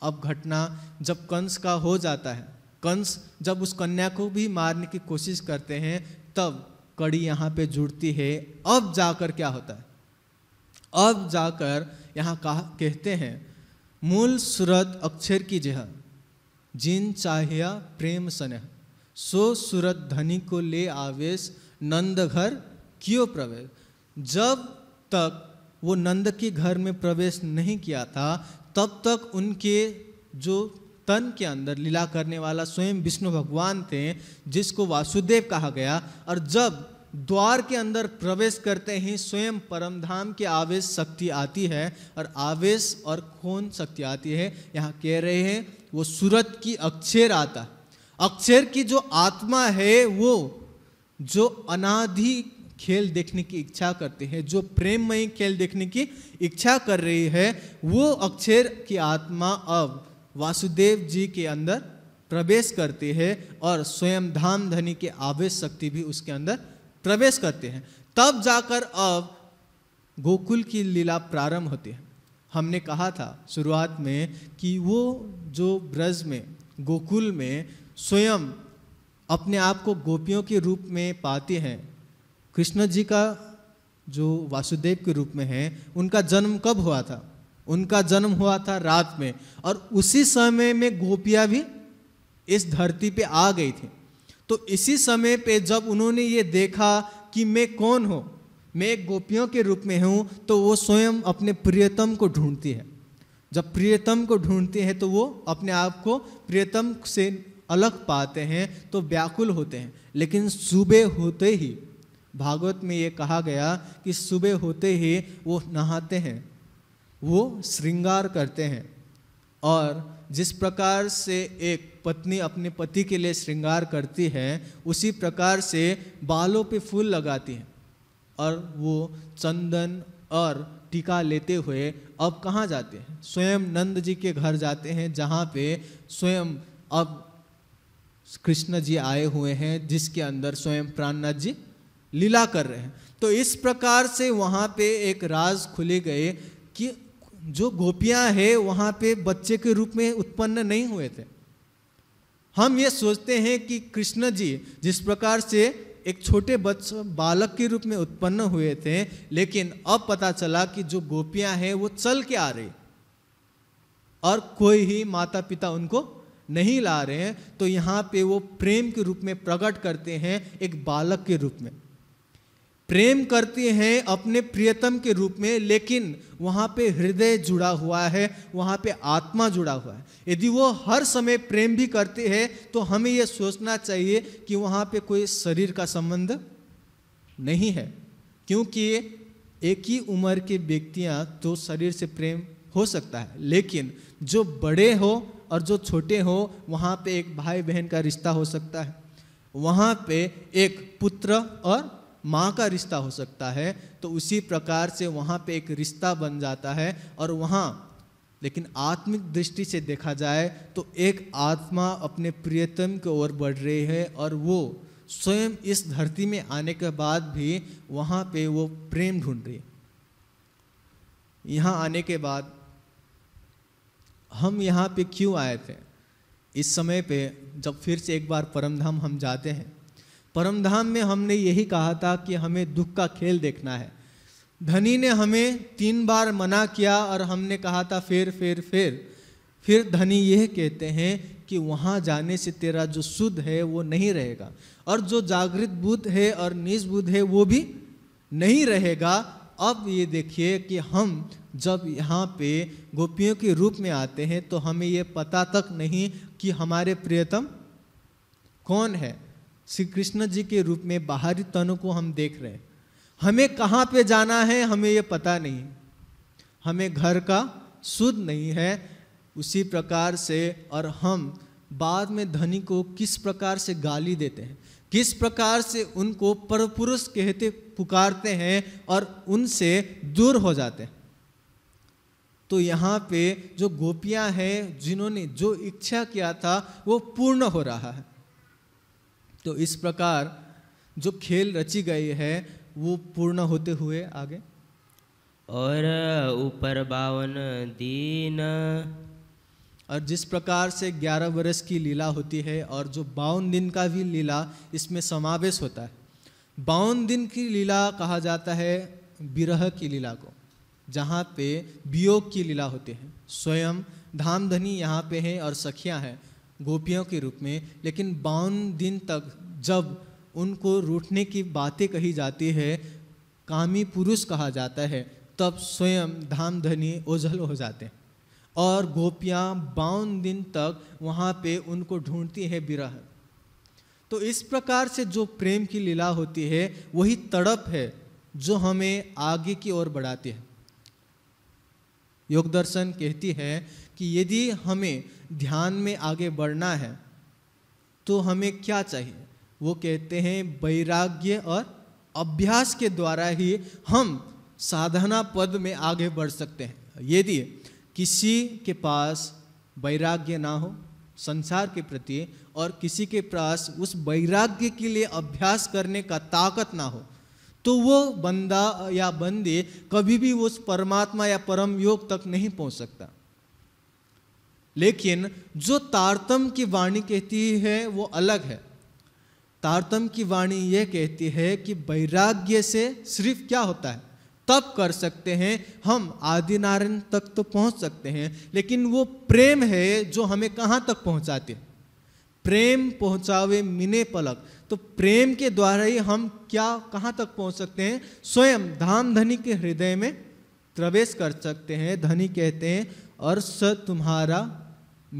अब घटना जब कंस का हो जाता है कंस जब उस कन्या को भी मारने की कोशिश करते हैं तब कड़ी यहाँ पे जुड़ती है अब जाकर क्या होता है अब जाकर यहाँ कहा कहते हैं मूल सूरत अक्षर की जह जिन चाहिया प्रेम स्नेह सो सूरत धनी को ले आवेश नंद घर क्यों प्रवेश जब तक वो नंद के घर में प्रवेश नहीं किया था तब तक उनके जो तन के अंदर लीला करने वाला स्वयं विष्णु भगवान थे जिसको वासुदेव कहा गया और जब द्वार के अंदर प्रवेश करते ही स्वयं परमधाम के आवेश शक्ति आती है और आवेश और खून शक्ति आती है यहाँ कह रहे हैं वो सूरत की अक्षर आता अक्षर की जो आत्मा है वो जो अनाधि खेल देखने की इच्छा करते हैं जो प्रेममय खेल देखने की इच्छा कर रही है वो अक्षर की आत्मा अब वासुदेव जी के अंदर प्रवेश करते हैं और स्वयं धाम धनी के आवेश शक्ति भी उसके अंदर प्रवेश करते हैं तब जाकर अब गोकुल की लीला प्रारंभ होती है हमने कहा था शुरुआत में कि वो जो ब्रज में गोकुल में स्वयं अपने आप को गोपियों के रूप में पाते हैं कृष्ण जी का जो वासुदेव के रूप में है उनका जन्म कब हुआ था उनका जन्म हुआ था रात में और उसी समय में गोपियाँ भी इस धरती पे आ गई थी तो इसी समय पे जब उन्होंने ये देखा कि मैं कौन हूँ मैं एक गोपियों के रूप में हूँ तो वो स्वयं अपने प्रियतम को ढूंढती है जब प्रियतम को ढूंढते हैं तो वो अपने आप को प्रियतम से अलग पाते हैं तो व्याकुल होते हैं लेकिन सुबह होते ही भागवत में ये कहा गया कि सुबह होते ही वो नहाते हैं वो श्रृंगार करते हैं और जिस प्रकार से एक पत्नी अपने पति के लिए श्रृंगार करती है उसी प्रकार से बालों पे फूल लगाती है और वो चंदन और टीका लेते हुए अब कहाँ जाते हैं स्वयं नंद जी के घर जाते हैं जहाँ पे स्वयं अब कृष्ण जी आए हुए हैं जिसके अंदर स्वयं प्राणनाथ जी लीला कर रहे हैं तो इस प्रकार से वहाँ पे एक राज खुले गए कि जो गोपियाँ हैं वहाँ पे बच्चे के रूप में उत्पन्न नहीं हुए थे हम ये सोचते हैं कि कृष्ण जी जिस प्रकार से एक छोटे बच्चे बालक के रूप में उत्पन्न हुए थे लेकिन अब पता चला कि जो गोपियाँ हैं वो चल के आ रही और कोई ही माता पिता उनको नहीं ला रहे हैं तो यहाँ पे वो प्रेम के रूप में प्रकट करते हैं एक बालक के रूप में प्रेम करते हैं अपने प्रियतम के रूप में लेकिन वहाँ पे हृदय जुड़ा हुआ है वहाँ पे आत्मा जुड़ा हुआ है यदि वो हर समय प्रेम भी करते है तो हमें यह सोचना चाहिए कि वहाँ पे कोई शरीर का संबंध नहीं है क्योंकि एक ही उम्र के व्यक्तियाँ तो शरीर से प्रेम हो सकता है लेकिन जो बड़े हो और जो छोटे हो वहाँ पे एक भाई बहन का रिश्ता हो सकता है वहाँ पे एक पुत्र और माँ का रिश्ता हो सकता है तो उसी प्रकार से वहाँ पे एक रिश्ता बन जाता है और वहाँ लेकिन आत्मिक दृष्टि से देखा जाए तो एक आत्मा अपने प्रियतम की ओर बढ़ रही है और वो स्वयं इस धरती में आने के बाद भी वहाँ पे वो प्रेम ढूंढ रही है यहाँ आने के बाद हम यहाँ पे क्यों आए थे इस समय पे जब फिर से एक बार परमधाम हम जाते हैं परमधाम में हमने यही कहा था कि हमें दुख का खेल देखना है धनी ने हमें तीन बार मना किया और हमने कहा था फिर फिर फिर फिर धनी यह कहते हैं कि वहाँ जाने से तेरा जो शुद्ध है वो नहीं रहेगा और जो जागृत बुद्ध है और निज बुद्ध है वो भी नहीं रहेगा अब ये देखिए कि हम जब यहाँ पे गोपियों के रूप में आते हैं तो हमें ये पता तक नहीं कि हमारे प्रियतम कौन है श्री कृष्ण जी के रूप में बाहरी तनों को हम देख रहे हैं हमें कहाँ पे जाना है हमें ये पता नहीं हमें घर का शुद्ध नहीं है उसी प्रकार से और हम बाद में धनी को किस प्रकार से गाली देते हैं किस प्रकार से उनको परपुरुष कहते पुकारते हैं और उनसे दूर हो जाते हैं तो यहाँ पे जो गोपियाँ हैं जिन्होंने जो इच्छा किया था वो पूर्ण हो रहा है तो इस प्रकार जो खेल रची गई है वो पूर्ण होते हुए आगे और ऊपर बावन दिन और जिस प्रकार से ग्यारह वर्ष की लीला होती है और जो बावन दिन का भी लीला इसमें समावेश होता है बावन दिन की लीला कहा जाता है विरह की लीला को जहाँ पे वियोग की लीला होती है स्वयं धाम धनी यहाँ पे हैं और सखियाँ हैं गोपियों के रूप में लेकिन बावन दिन तक जब उनको रूठने की बातें कही जाती है कामी पुरुष कहा जाता है तब स्वयं धाम धनी ओझल हो जाते हैं और गोपियाँ बावन दिन तक वहाँ पे उनको ढूंढती है बिरह तो इस प्रकार से जो प्रेम की लीला होती है वही तड़प है जो हमें आगे की ओर बढ़ाती है योग दर्शन कहती है कि यदि हमें ध्यान में आगे बढ़ना है तो हमें क्या चाहिए वो कहते हैं वैराग्य और अभ्यास के द्वारा ही हम साधना पद में आगे बढ़ सकते हैं यदि किसी के पास वैराग्य ना हो संसार के प्रति और किसी के पास उस वैराग्य के लिए अभ्यास करने का ताकत ना हो तो वो बंदा या बंदी कभी भी उस परमात्मा या परम योग तक नहीं पहुंच सकता लेकिन जो तारतम की वाणी कहती है वो अलग है तारतम की वाणी ये कहती है कि वैराग्य से सिर्फ क्या होता है तब कर सकते हैं हम आदि नारायण तक तो पहुंच सकते हैं लेकिन वो प्रेम है जो हमें कहाँ तक पहुंचाते हैं प्रेम पहुंचावे मिने पलक तो प्रेम के द्वारा ही हम क्या कहाँ तक पहुंच सकते हैं स्वयं धाम धनी के हृदय में प्रवेश कर सकते हैं धनी कहते हैं अर्श तुम्हारा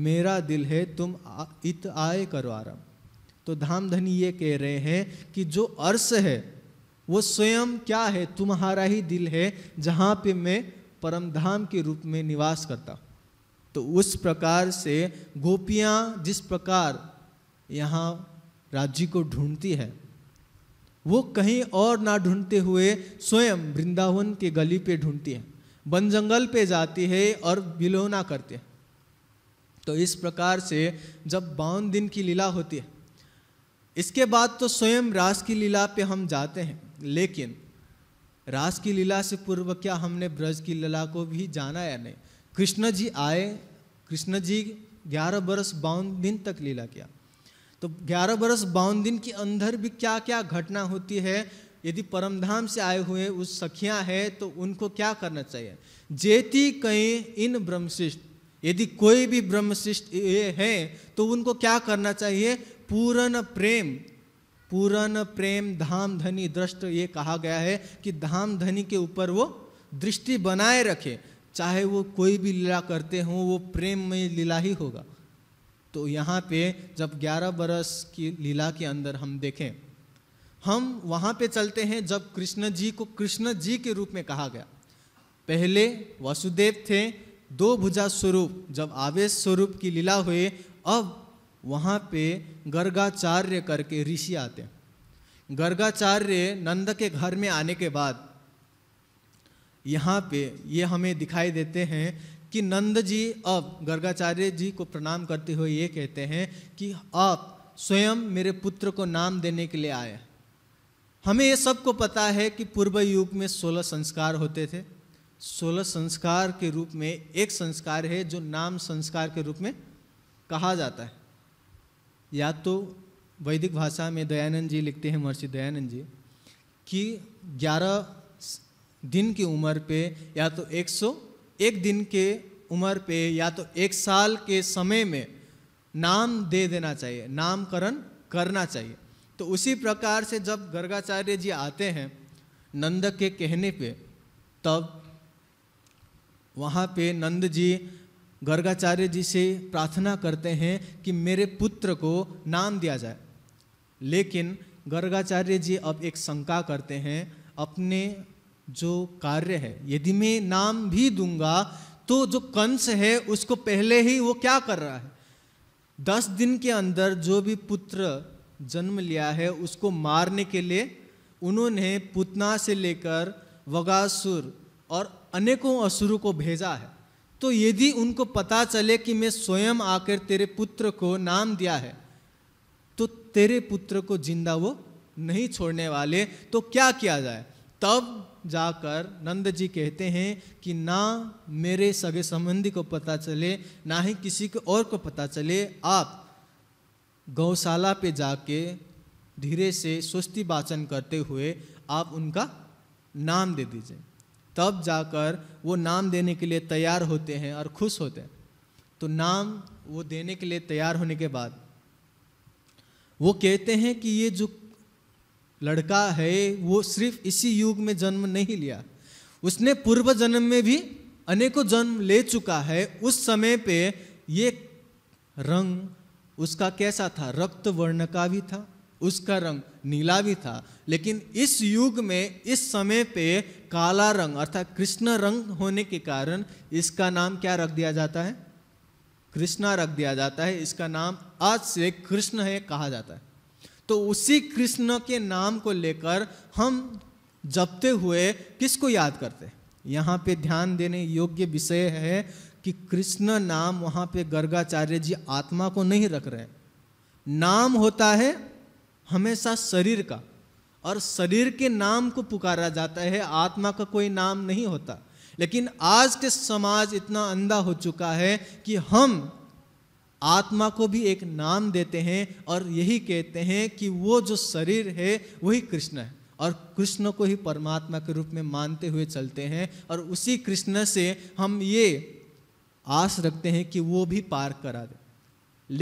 मेरा दिल है तुम इत आए करो आराम तो धाम धनी ये कह रहे हैं कि जो अर्श है वो स्वयं क्या है तुम्हारा ही दिल है जहाँ पे मैं परम धाम के रूप में निवास करता तो उस प्रकार से गोपियाँ जिस प्रकार यहाँ राज्य को ढूंढती है वो कहीं और ना ढूंढते हुए स्वयं वृंदावन के गली पे ढूंढती है वन जंगल पे जाती है और विलोना करते हैं तो इस प्रकार से जब बावन दिन की लीला होती है इसके बाद तो स्वयं रास की लीला पे हम जाते हैं लेकिन रास की लीला से पूर्व क्या हमने ब्रज की लीला को भी जाना या नहीं कृष्ण जी आए कृष्ण जी ग्यारह बरस बावन दिन तक लीला किया तो ग्यारह बरस बावन दिन के अंदर भी क्या क्या घटना होती है यदि परमधाम से आए हुए उस सखियाँ हैं तो उनको क्या करना चाहिए जेती कहीं इन ब्रह्मशिष्ट यदि कोई भी ब्रह्म शिष्ट है तो उनको क्या करना चाहिए पूर्ण प्रेम पूर्ण प्रेम धाम धनी दृष्ट ये कहा गया है कि धाम धनी के ऊपर वो दृष्टि बनाए रखे चाहे वो कोई भी लीला करते हों वो प्रेम में लीला ही होगा तो यहाँ पे जब 11 बरस की लीला के अंदर हम देखें हम वहाँ पे चलते हैं जब कृष्ण जी को कृष्ण जी के रूप में कहा गया पहले वसुदेव थे दो भुजा स्वरूप जब आवेश स्वरूप की लीला हुए अब वहाँ पे गर्गाचार्य करके ऋषि आते हैं गर्गाचार्य नंद के घर में आने के बाद यहाँ पे ये हमें दिखाई देते हैं कि नंद जी अब गर्गाचार्य जी को प्रणाम करते हुए ये कहते हैं कि आप स्वयं मेरे पुत्र को नाम देने के लिए आए हमें ये सबको पता है कि पूर्व युग में सोलह संस्कार होते थे सोलह संस्कार के रूप में एक संस्कार है जो नाम संस्कार के रूप में कहा जाता है या तो वैदिक भाषा में दयानंद जी लिखते हैं महर्षि दयानंद जी कि 11 दिन की उम्र पे या तो 101 दिन के उम्र पे या तो एक साल के समय में नाम दे देना चाहिए नामकरण करना चाहिए तो उसी प्रकार से जब गर्गाचार्य जी आते हैं नंद के कहने पे तब वहाँ पे नंद जी गर्गाचार्य जी से प्रार्थना करते हैं कि मेरे पुत्र को नाम दिया जाए लेकिन गर्गाचार्य जी अब एक शंका करते हैं अपने जो कार्य है यदि मैं नाम भी दूंगा तो जो कंस है उसको पहले ही वो क्या कर रहा है दस दिन के अंदर जो भी पुत्र जन्म लिया है उसको मारने के लिए उन्होंने पुतना से लेकर वगासुर और अनेकों असुरों को भेजा है तो यदि उनको पता चले कि मैं स्वयं आकर तेरे पुत्र को नाम दिया है तो तेरे पुत्र को जिंदा वो नहीं छोड़ने वाले तो क्या किया जाए तब जाकर नंद जी कहते हैं कि ना मेरे सगे संबंधी को पता चले ना ही किसी को और को पता चले आप गौशाला पे जाके धीरे से स्वस्ति वाचन करते हुए आप उनका नाम दे दीजिए तब जाकर वो नाम देने के लिए तैयार होते हैं और खुश होते हैं तो नाम वो देने के लिए तैयार होने के बाद वो कहते हैं कि ये जो लड़का है वो सिर्फ इसी युग में जन्म नहीं लिया उसने पूर्व जन्म में भी अनेकों जन्म ले चुका है उस समय पे ये रंग उसका कैसा था रक्त वर्ण का भी था उसका रंग नीला भी था लेकिन इस युग में इस समय पे काला रंग अर्थात कृष्ण रंग होने के कारण इसका नाम क्या रख दिया जाता है कृष्णा रख दिया जाता है इसका नाम आज से कृष्ण है कहा जाता है तो उसी कृष्ण के नाम को लेकर हम जपते हुए किसको याद करते हैं यहाँ पे ध्यान देने योग्य विषय है कि कृष्ण नाम वहाँ पे गर्गाचार्य जी आत्मा को नहीं रख रहे नाम होता है हमेशा शरीर का और शरीर के नाम को पुकारा जाता है आत्मा का कोई नाम नहीं होता लेकिन आज के समाज इतना अंधा हो चुका है कि हम आत्मा को भी एक नाम देते हैं और यही कहते हैं कि वो जो शरीर है वही कृष्ण है और कृष्ण को ही परमात्मा के रूप में मानते हुए चलते हैं और उसी कृष्ण से हम ये आस रखते हैं कि वो भी पार करा दे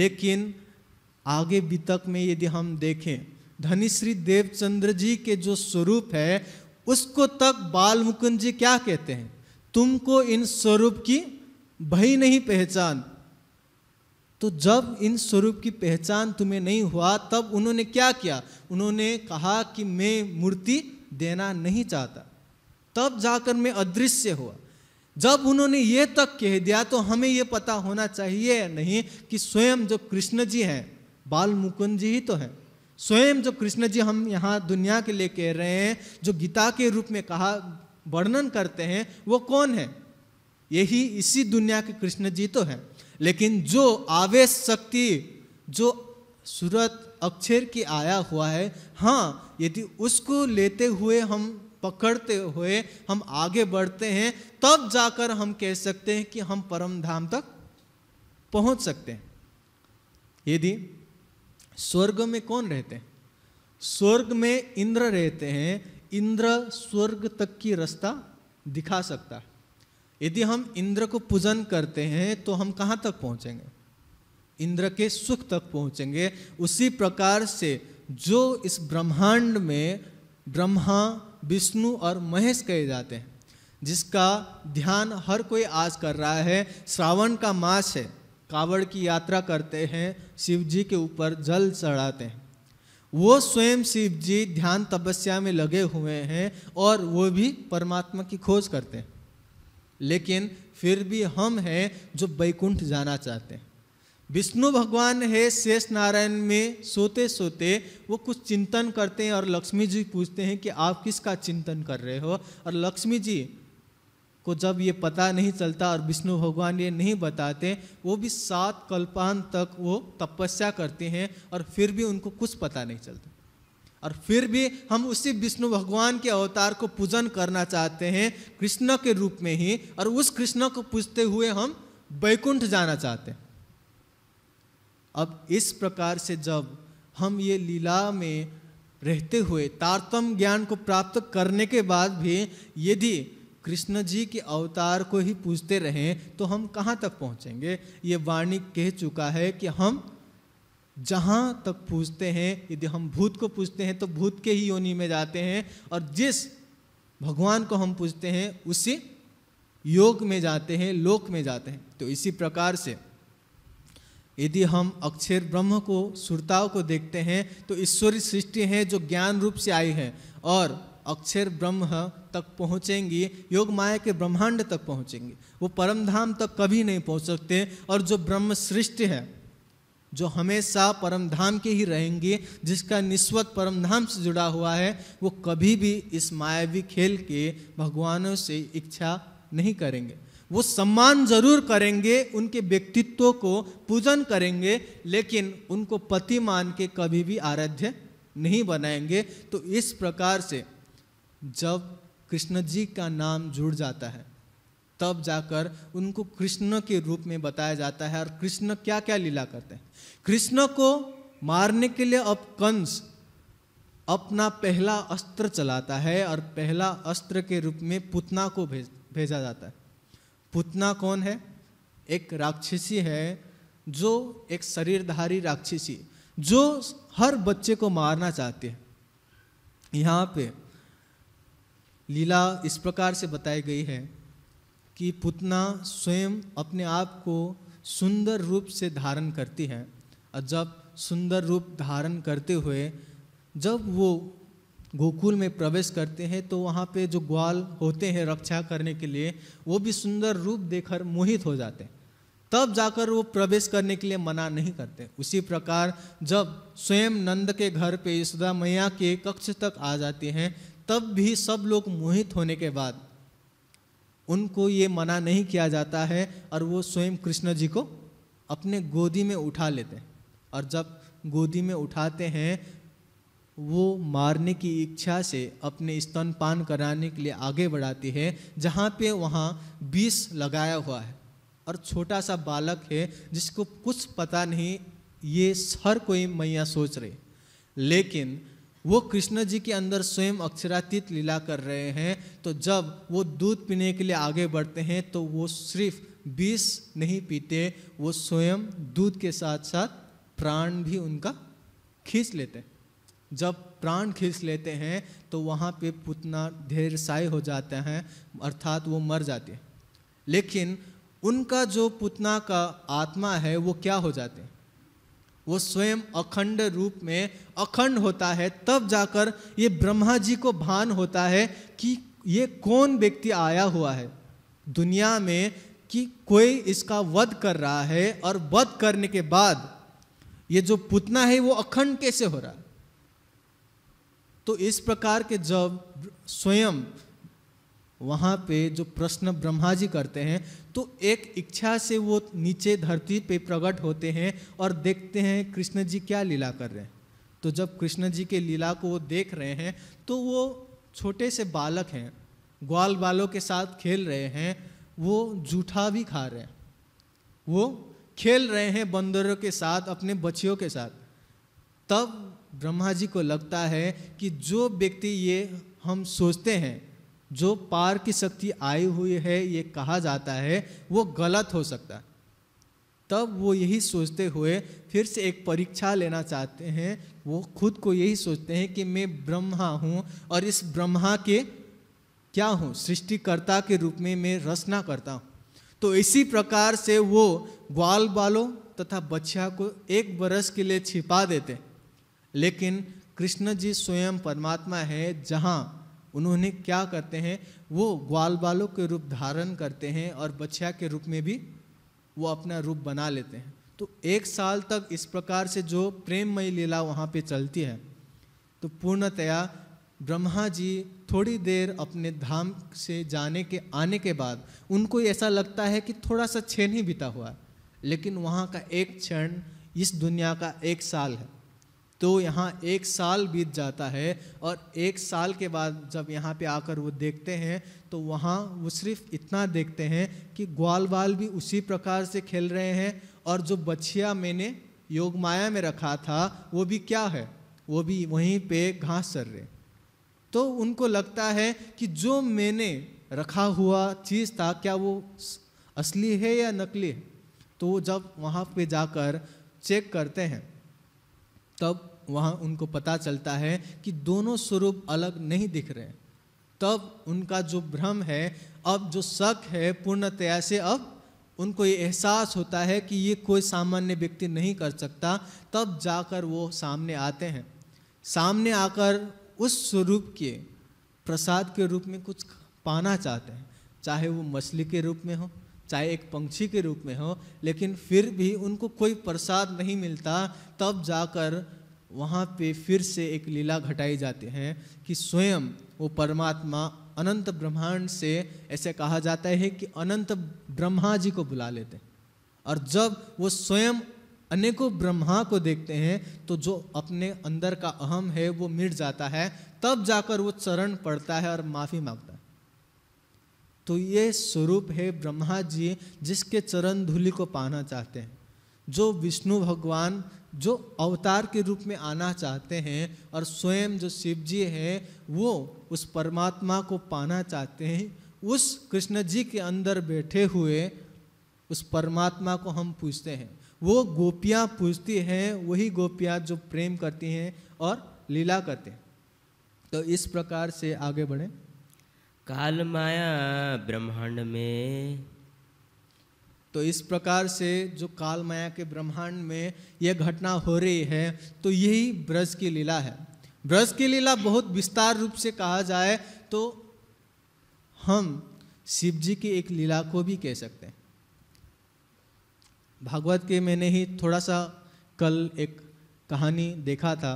लेकिन आगे भी तक में यदि हम देखें धनी श्री देवचंद्र जी के जो स्वरूप है उसको तक बाल मुकुंद जी क्या कहते हैं तुमको इन स्वरूप की भई नहीं पहचान तो जब इन स्वरूप की पहचान तुम्हें नहीं हुआ तब उन्होंने क्या किया उन्होंने कहा कि मैं मूर्ति देना नहीं चाहता तब जाकर मैं अदृश्य हुआ जब उन्होंने ये तक कह दिया तो हमें ये पता होना चाहिए नहीं कि स्वयं जो कृष्ण जी हैं बाल मुकुंद जी ही तो है स्वयं जो कृष्ण जी हम यहाँ दुनिया के लिए कह रहे हैं जो गीता के रूप में कहा वर्णन करते हैं वो कौन है यही इसी दुनिया के कृष्ण जी तो हैं लेकिन जो आवेश शक्ति जो सूरत अक्षर की आया हुआ है हाँ यदि उसको लेते हुए हम पकड़ते हुए हम आगे बढ़ते हैं तब जाकर हम कह सकते हैं कि हम परम धाम तक पहुंच सकते हैं यदि स्वर्ग में कौन रहते हैं स्वर्ग में इंद्र रहते हैं इंद्र स्वर्ग तक की रास्ता दिखा सकता है यदि हम इंद्र को पूजन करते हैं तो हम कहाँ तक पहुँचेंगे इंद्र के सुख तक पहुँचेंगे उसी प्रकार से जो इस ब्रह्मांड में ब्रह्मा विष्णु और महेश कहे जाते हैं जिसका ध्यान हर कोई आज कर रहा है श्रावण का मास है कावड़ की यात्रा करते हैं शिव जी के ऊपर जल चढ़ाते हैं वो स्वयं शिव जी ध्यान तपस्या में लगे हुए हैं और वो भी परमात्मा की खोज करते हैं लेकिन फिर भी हम हैं जो बैकुंठ जाना चाहते हैं विष्णु भगवान है शेष नारायण में सोते सोते वो कुछ चिंतन करते हैं और लक्ष्मी जी पूछते हैं कि आप किसका चिंतन कर रहे हो और लक्ष्मी जी को जब ये पता नहीं चलता और विष्णु भगवान ये नहीं बताते वो भी सात कल्पान तक वो तपस्या करते हैं और फिर भी उनको कुछ पता नहीं चलता और फिर भी हम उसी विष्णु भगवान के अवतार को पूजन करना चाहते हैं कृष्ण के रूप में ही और उस कृष्ण को पूजते हुए हम बैकुंठ जाना चाहते हैं अब इस प्रकार से जब हम ये लीला में रहते हुए तारतम ज्ञान को प्राप्त करने के बाद भी यदि कृष्ण जी के अवतार को ही पूजते रहें तो हम कहाँ तक पहुँचेंगे ये वाणी कह चुका है कि हम जहाँ तक पूजते हैं यदि हम भूत को पूजते हैं तो भूत के ही योनि में जाते हैं और जिस भगवान को हम पूजते हैं उसी योग में जाते हैं लोक में जाते हैं तो इसी प्रकार से यदि हम अक्षर ब्रह्म को सुरताओं को देखते हैं तो ईश्वरी सृष्टि है जो ज्ञान रूप से आई है और अक्षर ब्रह्म तक पहुँचेंगी योग माया के ब्रह्मांड तक पहुँचेंगी वो परम धाम तक कभी नहीं पहुँच सकते और जो ब्रह्म सृष्टि है जो हमेशा परम धाम के ही रहेंगे जिसका निस्वत परम धाम से जुड़ा हुआ है वो कभी भी इस मायावी खेल के भगवानों से इच्छा नहीं करेंगे वो सम्मान जरूर करेंगे उनके व्यक्तित्व को पूजन करेंगे लेकिन उनको पति मान के कभी भी आराध्य नहीं बनाएंगे तो इस प्रकार से जब कृष्ण जी का नाम जुड़ जाता है तब जाकर उनको कृष्ण के रूप में बताया जाता है और कृष्ण क्या क्या लीला करते हैं कृष्ण को मारने के लिए अब कंस अपना पहला अस्त्र चलाता है और पहला अस्त्र के रूप में पुतना को भेज भेजा जाता है पुतना कौन है एक राक्षसी है जो एक शरीरधारी राक्षसी जो हर बच्चे को मारना चाहती है यहाँ पे लीला इस प्रकार से बताई गई है कि पुतना स्वयं अपने आप को सुंदर रूप से धारण करती है और जब सुंदर रूप धारण करते हुए जब वो गोकुल में प्रवेश करते हैं तो वहाँ पे जो ग्वाल होते हैं रक्षा करने के लिए वो भी सुंदर रूप देखकर मोहित हो जाते हैं तब जाकर वो प्रवेश करने के लिए मना नहीं करते उसी प्रकार जब स्वयं नंद के घर पे यशोदा मैया के कक्ष तक आ जाते हैं तब भी सब लोग मोहित होने के बाद उनको ये मना नहीं किया जाता है और वो स्वयं कृष्ण जी को अपने गोदी में उठा लेते हैं और जब गोदी में उठाते हैं वो मारने की इच्छा से अपने स्तनपान कराने के लिए आगे बढ़ाती है जहाँ पे वहाँ विष लगाया हुआ है और छोटा सा बालक है जिसको कुछ पता नहीं ये हर कोई मैया सोच रही लेकिन वो कृष्ण जी के अंदर स्वयं अक्षरातीत लीला कर रहे हैं तो जब वो दूध पीने के लिए आगे बढ़ते हैं तो वो सिर्फ विष नहीं पीते वो स्वयं दूध के साथ साथ प्राण भी उनका खींच लेते हैं जब प्राण खींच लेते हैं तो वहाँ पे पुतना ढेर साई हो जाते हैं अर्थात वो मर जाते हैं लेकिन उनका जो पुतना का आत्मा है वो क्या हो जाते हैं वो स्वयं अखंड रूप में अखंड होता है तब जाकर ये ब्रह्मा जी को भान होता है कि ये कौन व्यक्ति आया हुआ है दुनिया में कि कोई इसका वध कर रहा है और वध करने के बाद ये जो पुतना है वो अखंड कैसे हो रहा तो इस प्रकार के जब स्वयं वहाँ पे जो प्रश्न ब्रह्मा जी करते हैं तो एक इच्छा से वो नीचे धरती पे प्रकट होते हैं और देखते हैं कृष्ण जी क्या लीला कर रहे हैं तो जब कृष्ण जी के लीला को वो देख रहे हैं तो वो छोटे से बालक हैं ग्वाल बालों के साथ खेल रहे हैं वो जूठा भी खा रहे हैं वो खेल रहे हैं बंदरों के साथ अपने बच्चियों के साथ तब ब्रह्मा जी को लगता है कि जो व्यक्ति ये हम सोचते हैं जो पार की शक्ति आई हुई है ये कहा जाता है वो गलत हो सकता है तब वो यही सोचते हुए फिर से एक परीक्षा लेना चाहते हैं वो खुद को यही सोचते हैं कि मैं ब्रह्मा हूँ और इस ब्रह्मा के क्या हूँ सृष्टिकर्ता के रूप में मैं रचना करता हूँ तो इसी प्रकार से वो ग्वाल बालों तथा बच्चा को एक बरस के लिए छिपा देते लेकिन कृष्ण जी स्वयं परमात्मा है जहाँ उन्होंने क्या करते हैं वो ग्वाल बालों के रूप धारण करते हैं और बछिया के रूप में भी वो अपना रूप बना लेते हैं तो एक साल तक इस प्रकार से जो प्रेममयी लीला वहाँ पे चलती है तो पूर्णतया ब्रह्मा जी थोड़ी देर अपने धाम से जाने के आने के बाद उनको ऐसा लगता है कि थोड़ा सा क्षण ही बीता हुआ है लेकिन वहाँ का एक क्षण इस दुनिया का एक साल है तो यहाँ एक साल बीत जाता है और एक साल के बाद जब यहाँ पे आकर वो देखते हैं तो वहाँ वो सिर्फ इतना देखते हैं कि ग्वाल बाल भी उसी प्रकार से खेल रहे हैं और जो बछिया मैंने योग माया में रखा था वो भी क्या है वो भी वहीं पे घास चर रहे तो उनको लगता है कि जो मैंने रखा हुआ चीज़ था क्या वो असली है या नकली है तो जब वहाँ पे जाकर चेक करते हैं तब वहाँ उनको पता चलता है कि दोनों स्वरूप अलग नहीं दिख रहे तब उनका जो भ्रम है अब जो शक है पूर्णतया से अब उनको ये एहसास होता है कि ये कोई सामान्य व्यक्ति नहीं कर सकता तब जाकर वो सामने आते हैं सामने आकर उस स्वरूप के प्रसाद के रूप में कुछ पाना चाहते हैं चाहे वो मछली के रूप में हो चाहे एक पंक्षी के रूप में हो लेकिन फिर भी उनको कोई प्रसाद नहीं मिलता तब जाकर वहाँ पे फिर से एक लीला घटाई जाती है कि स्वयं वो परमात्मा अनंत ब्रह्मांड से ऐसे कहा जाता है कि अनंत ब्रह्मा जी को बुला लेते हैं और जब वो स्वयं अनेकों ब्रह्मा को देखते हैं तो जो अपने अंदर का अहम है वो मिट जाता है तब जाकर वो चरण पड़ता है और माफ़ी मांगता है तो ये स्वरूप है ब्रह्मा जी जिसके चरण धूलि को पाना चाहते हैं जो विष्णु भगवान जो अवतार के रूप में आना चाहते हैं और स्वयं जो शिव जी हैं वो उस परमात्मा को पाना चाहते हैं उस कृष्ण जी के अंदर बैठे हुए उस परमात्मा को हम पूछते हैं वो गोपियाँ पूछती हैं वही गोपियाँ जो प्रेम करती हैं और लीला करते हैं तो इस प्रकार से आगे बढ़ें काल माया ब्रह्मांड में तो इस प्रकार से जो काल माया के ब्रह्मांड में यह घटना हो रही है तो यही ब्रज की लीला है ब्रज की लीला बहुत विस्तार रूप से कहा जाए तो हम शिव जी की एक लीला को भी कह सकते हैं भागवत के मैंने ही थोड़ा सा कल एक कहानी देखा था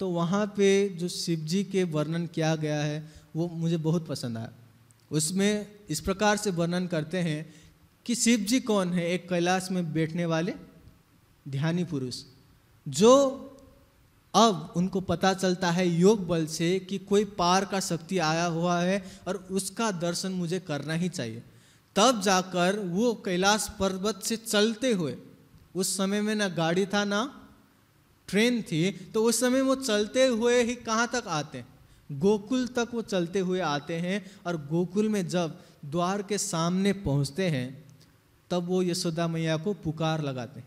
तो वहाँ पे जो शिव जी के वर्णन किया गया है वो मुझे बहुत पसंद आया उसमें इस प्रकार से वर्णन करते हैं कि शिव जी कौन है एक कैलाश में बैठने वाले ध्यानी पुरुष जो अब उनको पता चलता है योग बल से कि कोई पार का शक्ति आया हुआ है और उसका दर्शन मुझे करना ही चाहिए तब जाकर वो कैलाश पर्वत से चलते हुए उस समय में ना गाड़ी था ना ट्रेन थी तो उस समय वो चलते हुए ही कहाँ तक आते हैं गोकुल तक वो चलते हुए आते हैं और गोकुल में जब द्वार के सामने पहुँचते हैं तब वो यशोदा मैया को पुकार लगाते हैं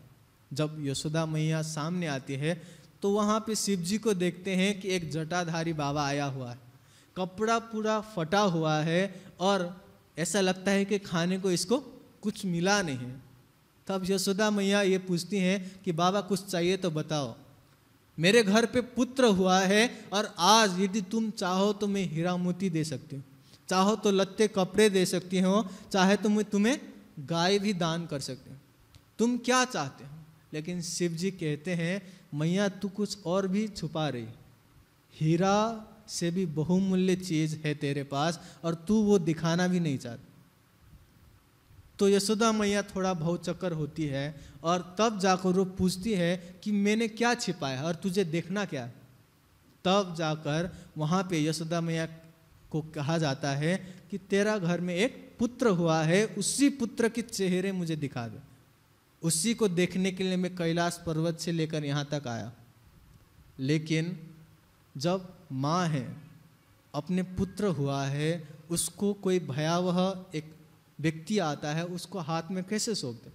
जब यशोदा मैया सामने आती है तो वहाँ पे शिव जी को देखते हैं कि एक जटाधारी बाबा आया हुआ है कपड़ा पूरा फटा हुआ है और ऐसा लगता है कि खाने को इसको कुछ मिला नहीं तब यशोदा मैया ये पूछती हैं कि बाबा कुछ चाहिए तो बताओ मेरे घर पे पुत्र हुआ है और आज यदि तुम चाहो तो मैं हीरा मोती दे सकती हूँ चाहो तो लत्ते कपड़े दे सकती हो चाहे तो मैं तुम्हें गाय भी दान कर सकते हो तुम क्या चाहते हो लेकिन शिव जी कहते हैं मैया तू कुछ और भी छुपा रही हीरा से भी बहुमूल्य चीज है तेरे पास और तू वो दिखाना भी नहीं चाहती तो यशोदा मैया थोड़ा बहुत चक्कर होती है और तब जाकर वो पूछती है कि मैंने क्या छिपाया और तुझे देखना क्या तब जाकर वहाँ पे यशोदा मैया को कहा जाता है कि तेरा घर में एक पुत्र हुआ है उसी पुत्र के चेहरे मुझे दिखा दे उसी को देखने के लिए मैं कैलाश पर्वत से लेकर यहाँ तक आया लेकिन जब माँ है अपने पुत्र हुआ है उसको कोई भयावह एक व्यक्ति आता है उसको हाथ में कैसे सौंप दे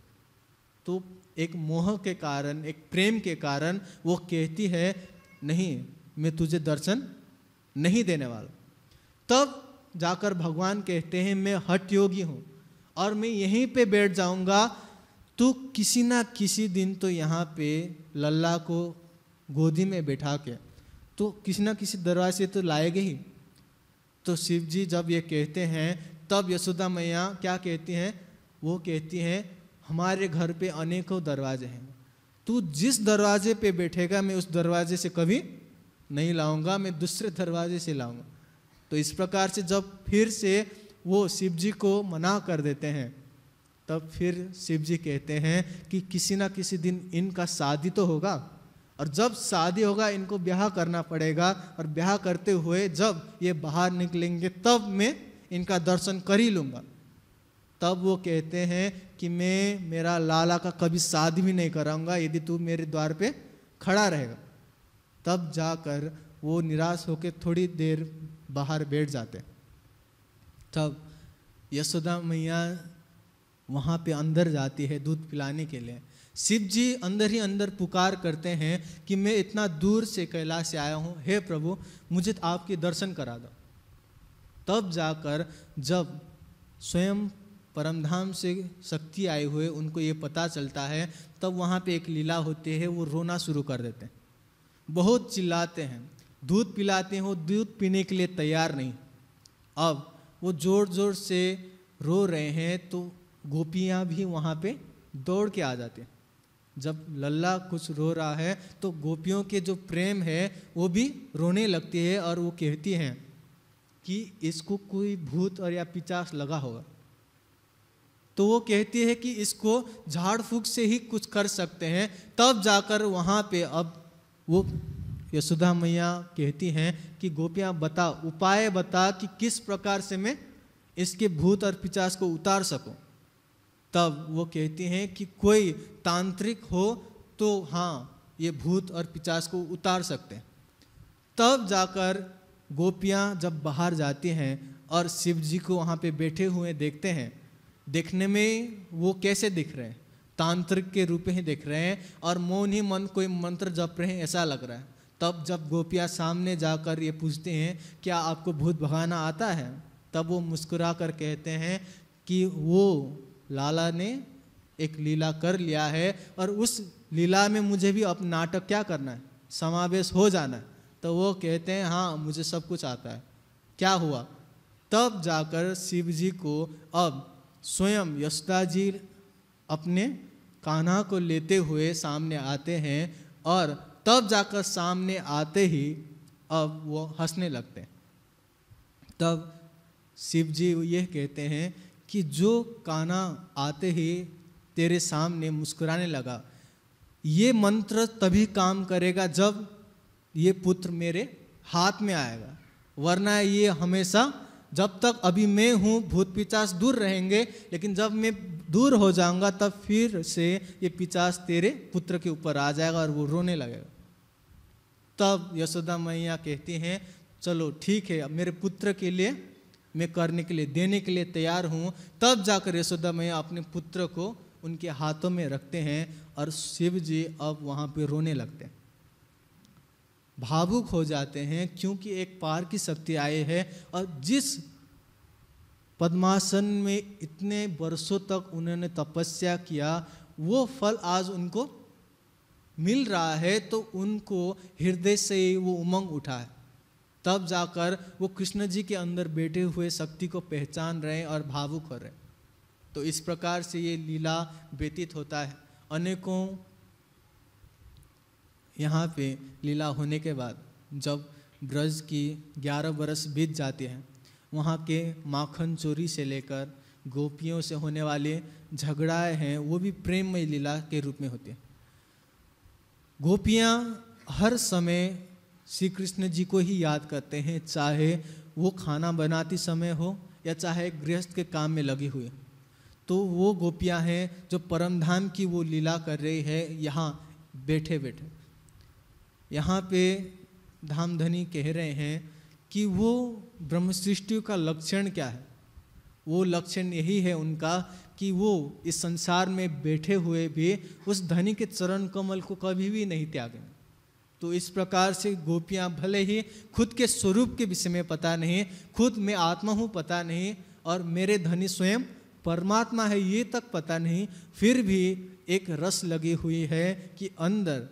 तो एक मोह के कारण एक प्रेम के कारण वो कहती है नहीं मैं तुझे दर्शन नहीं देने वाला तब जाकर भगवान कहते हैं मैं हट योगी हूँ और मैं यहीं पे बैठ जाऊँगा तो किसी ना किसी दिन तो यहाँ पे लल्ला को गोदी में बैठा के तो किसी ना किसी दरवाजे तो लाएंगे ही तो शिव जी जब ये कहते हैं तब यशोदा मैया क्या कहती हैं वो कहती हैं हमारे घर पे अनेकों दरवाजे हैं तू जिस दरवाजे पे बैठेगा मैं उस दरवाजे से कभी नहीं लाऊंगा मैं दूसरे दरवाजे से लाऊंगा तो इस प्रकार से जब फिर से वो शिव जी को मना कर देते हैं तब फिर शिव जी कहते हैं कि किसी ना किसी दिन इनका शादी तो होगा और जब शादी होगा इनको ब्याह करना पड़ेगा और ब्याह करते हुए जब ये बाहर निकलेंगे तब मैं इनका दर्शन कर ही लूँगा तब वो कहते हैं कि मैं मेरा लाला का कभी शादी भी नहीं कराऊंगा यदि तू मेरे द्वार पे खड़ा रहेगा तब जाकर वो निराश होकर थोड़ी देर बाहर बैठ जाते तब यशोदा मैया वहाँ पे अंदर जाती है दूध पिलाने के लिए शिव जी अंदर ही अंदर पुकार करते हैं कि मैं इतना दूर से कैलाश से आया हूँ हे प्रभु मुझे आपके दर्शन करा दो तब जाकर जब स्वयं परमधाम से शक्ति आए हुए उनको ये पता चलता है तब वहाँ पे एक लीला होती है वो रोना शुरू कर देते हैं बहुत चिल्लाते हैं दूध पिलाते हो दूध पीने के लिए तैयार नहीं अब वो ज़ोर ज़ोर से रो रहे हैं तो गोपियाँ भी वहाँ पे दौड़ के आ जाते हैं जब लल्ला कुछ रो रहा है तो गोपियों के जो प्रेम है वो भी रोने लगती है और वो कहती हैं कि इसको कोई भूत और या पिचास लगा होगा तो वो कहती है कि इसको झाड़ फूक से ही कुछ कर सकते हैं तब जाकर वहाँ पे अब वो यशोदा मैया कहती हैं कि गोपियाँ बता उपाय बता कि किस प्रकार से मैं इसके भूत और पिचास को उतार सकूं तब वो कहती हैं कि कोई तांत्रिक हो तो हाँ ये भूत और पिचास को उतार सकते हैं तब जाकर गोपियाँ जब बाहर जाती हैं और शिव जी को वहाँ पे बैठे हुए देखते हैं देखने में वो कैसे दिख रहे हैं तांत्रिक के रूप में ही दिख रहे हैं और मौन ही मन कोई मंत्र जप रहे हैं ऐसा लग रहा है तब जब गोपियाँ सामने जाकर ये पूछते हैं क्या आपको भूत भगाना आता है तब वो मुस्कुरा कर कहते हैं कि वो लाला ने एक लीला कर लिया है और उस लीला में मुझे भी अब नाटक क्या करना है समावेश हो जाना है तो वो कहते हैं हाँ मुझे सब कुछ आता है क्या हुआ तब जाकर शिव जी को अब स्वयं यशदा जी अपने कान्हा को लेते हुए सामने आते हैं और तब जाकर सामने आते ही अब वो हंसने लगते हैं तब शिव जी यह कहते हैं कि जो काना आते ही तेरे सामने मुस्कुराने लगा ये मंत्र तभी काम करेगा जब ये पुत्र मेरे हाथ में आएगा वरना ये हमेशा जब तक अभी मैं हूँ भूत पिचास दूर रहेंगे लेकिन जब मैं दूर हो जाऊँगा तब फिर से ये पिचास तेरे पुत्र के ऊपर आ जाएगा और वो रोने लगेगा तब यशोदा मैया कहती हैं चलो ठीक है अब मेरे पुत्र के लिए मैं करने के लिए देने के लिए तैयार हूँ तब जाकर यशोदा मैया अपने पुत्र को उनके हाथों में रखते हैं और शिव जी अब वहाँ पे रोने लगते हैं भावुक हो जाते हैं क्योंकि एक पार की शक्ति आई है और जिस पद्मासन में इतने वर्षों तक उन्होंने तपस्या किया वो फल आज उनको मिल रहा है तो उनको हृदय से ही वो उमंग उठा है तब जाकर वो कृष्ण जी के अंदर बैठे हुए शक्ति को पहचान रहे और भावुक हो रहे तो इस प्रकार से ये लीला व्यतीत होता है अनेकों यहाँ पे लीला होने के बाद जब ब्रज की ग्यारह बरस बीत जाती हैं वहाँ के माखन चोरी से लेकर गोपियों से होने वाले झगड़ाएँ हैं वो भी प्रेममय लीला के रूप में होते हैं गोपियाँ हर समय श्री कृष्ण जी को ही याद करते हैं चाहे वो खाना बनाती समय हो या चाहे गृहस्थ के काम में लगे हुए तो वो गोपियाँ हैं जो परमधाम की वो लीला कर रही है यहाँ बैठे बैठे यहाँ पे धामधनी कह रहे हैं कि वो ब्रह्म सृष्टि का लक्षण क्या है वो लक्षण यही है उनका कि वो इस संसार में बैठे हुए भी उस धनी के चरण कमल को कभी भी नहीं त्यागें तो इस प्रकार से गोपियाँ भले ही खुद के स्वरूप के विषय में पता नहीं खुद मैं आत्मा हूँ पता नहीं और मेरे धनी स्वयं परमात्मा है ये तक पता नहीं फिर भी एक रस लगी हुई है कि अंदर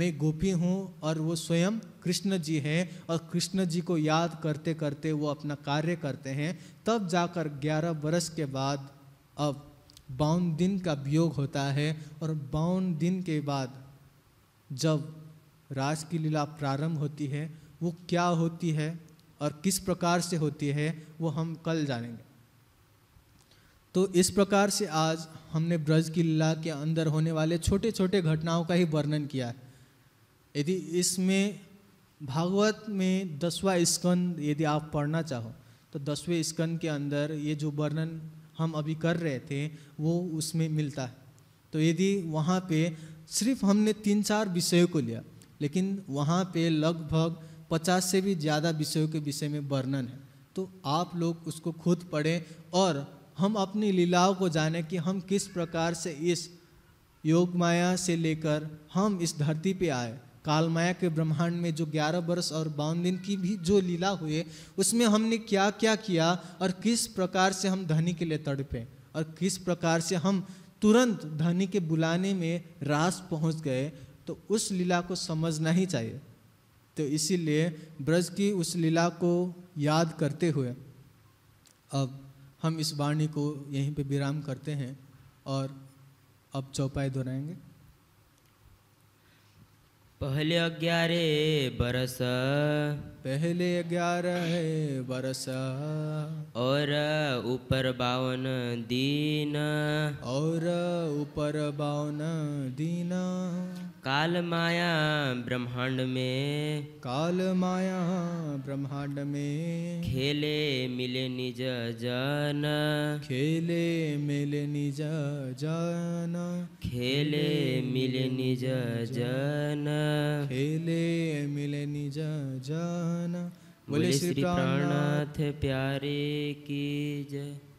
मैं गोपी हूँ और वो स्वयं कृष्ण जी हैं और कृष्ण जी को याद करते करते वो अपना कार्य करते हैं तब जाकर ग्यारह बरस के बाद अब बावन दिन का वियोग होता है और बावन दिन के बाद जब राज की लीला प्रारंभ होती है वो क्या होती है और किस प्रकार से होती है वो हम कल जानेंगे तो इस प्रकार से आज हमने ब्रज की लीला के अंदर होने वाले छोटे छोटे घटनाओं का ही वर्णन किया है यदि इसमें भागवत में दसवा स्कंद यदि आप पढ़ना चाहो तो दसवें स्कंद के अंदर ये जो वर्णन हम अभी कर रहे थे वो उसमें मिलता है तो यदि वहाँ पे सिर्फ हमने तीन चार विषयों को लिया लेकिन वहाँ पे लगभग पचास से भी ज़्यादा विषयों के विषय में वर्णन है तो आप लोग उसको खुद पढ़ें और हम अपनी लीलाओं को जानें कि हम किस प्रकार से इस योग माया से लेकर हम इस धरती पे आए कालमाया के ब्रह्मांड में जो ग्यारह वर्ष और बावन दिन की भी जो लीला हुए उसमें हमने क्या क्या किया और किस प्रकार से हम धनी के लिए तड़पे और किस प्रकार से हम तुरंत धनी के बुलाने में रास पहुंच गए तो उस लीला को समझना ही चाहिए तो इसीलिए ब्रज की उस लीला को याद करते हुए अब हम इस वाणी को यहीं पे विराम करते हैं और अब चौपाई दोहराएंगे पहले ग्यारह बरस पहले ग्यारह बरस और ऊपर बावन दीना और ऊपर बावन दीना काल माया ब्रह्मांड में काल माया ब्रह्मांड में खेले मिले निज जन खेले मिले निज जन खेले मिले निज जन खेले मिले निज जन बोले श्री प्राणनाथ प्यारे की जय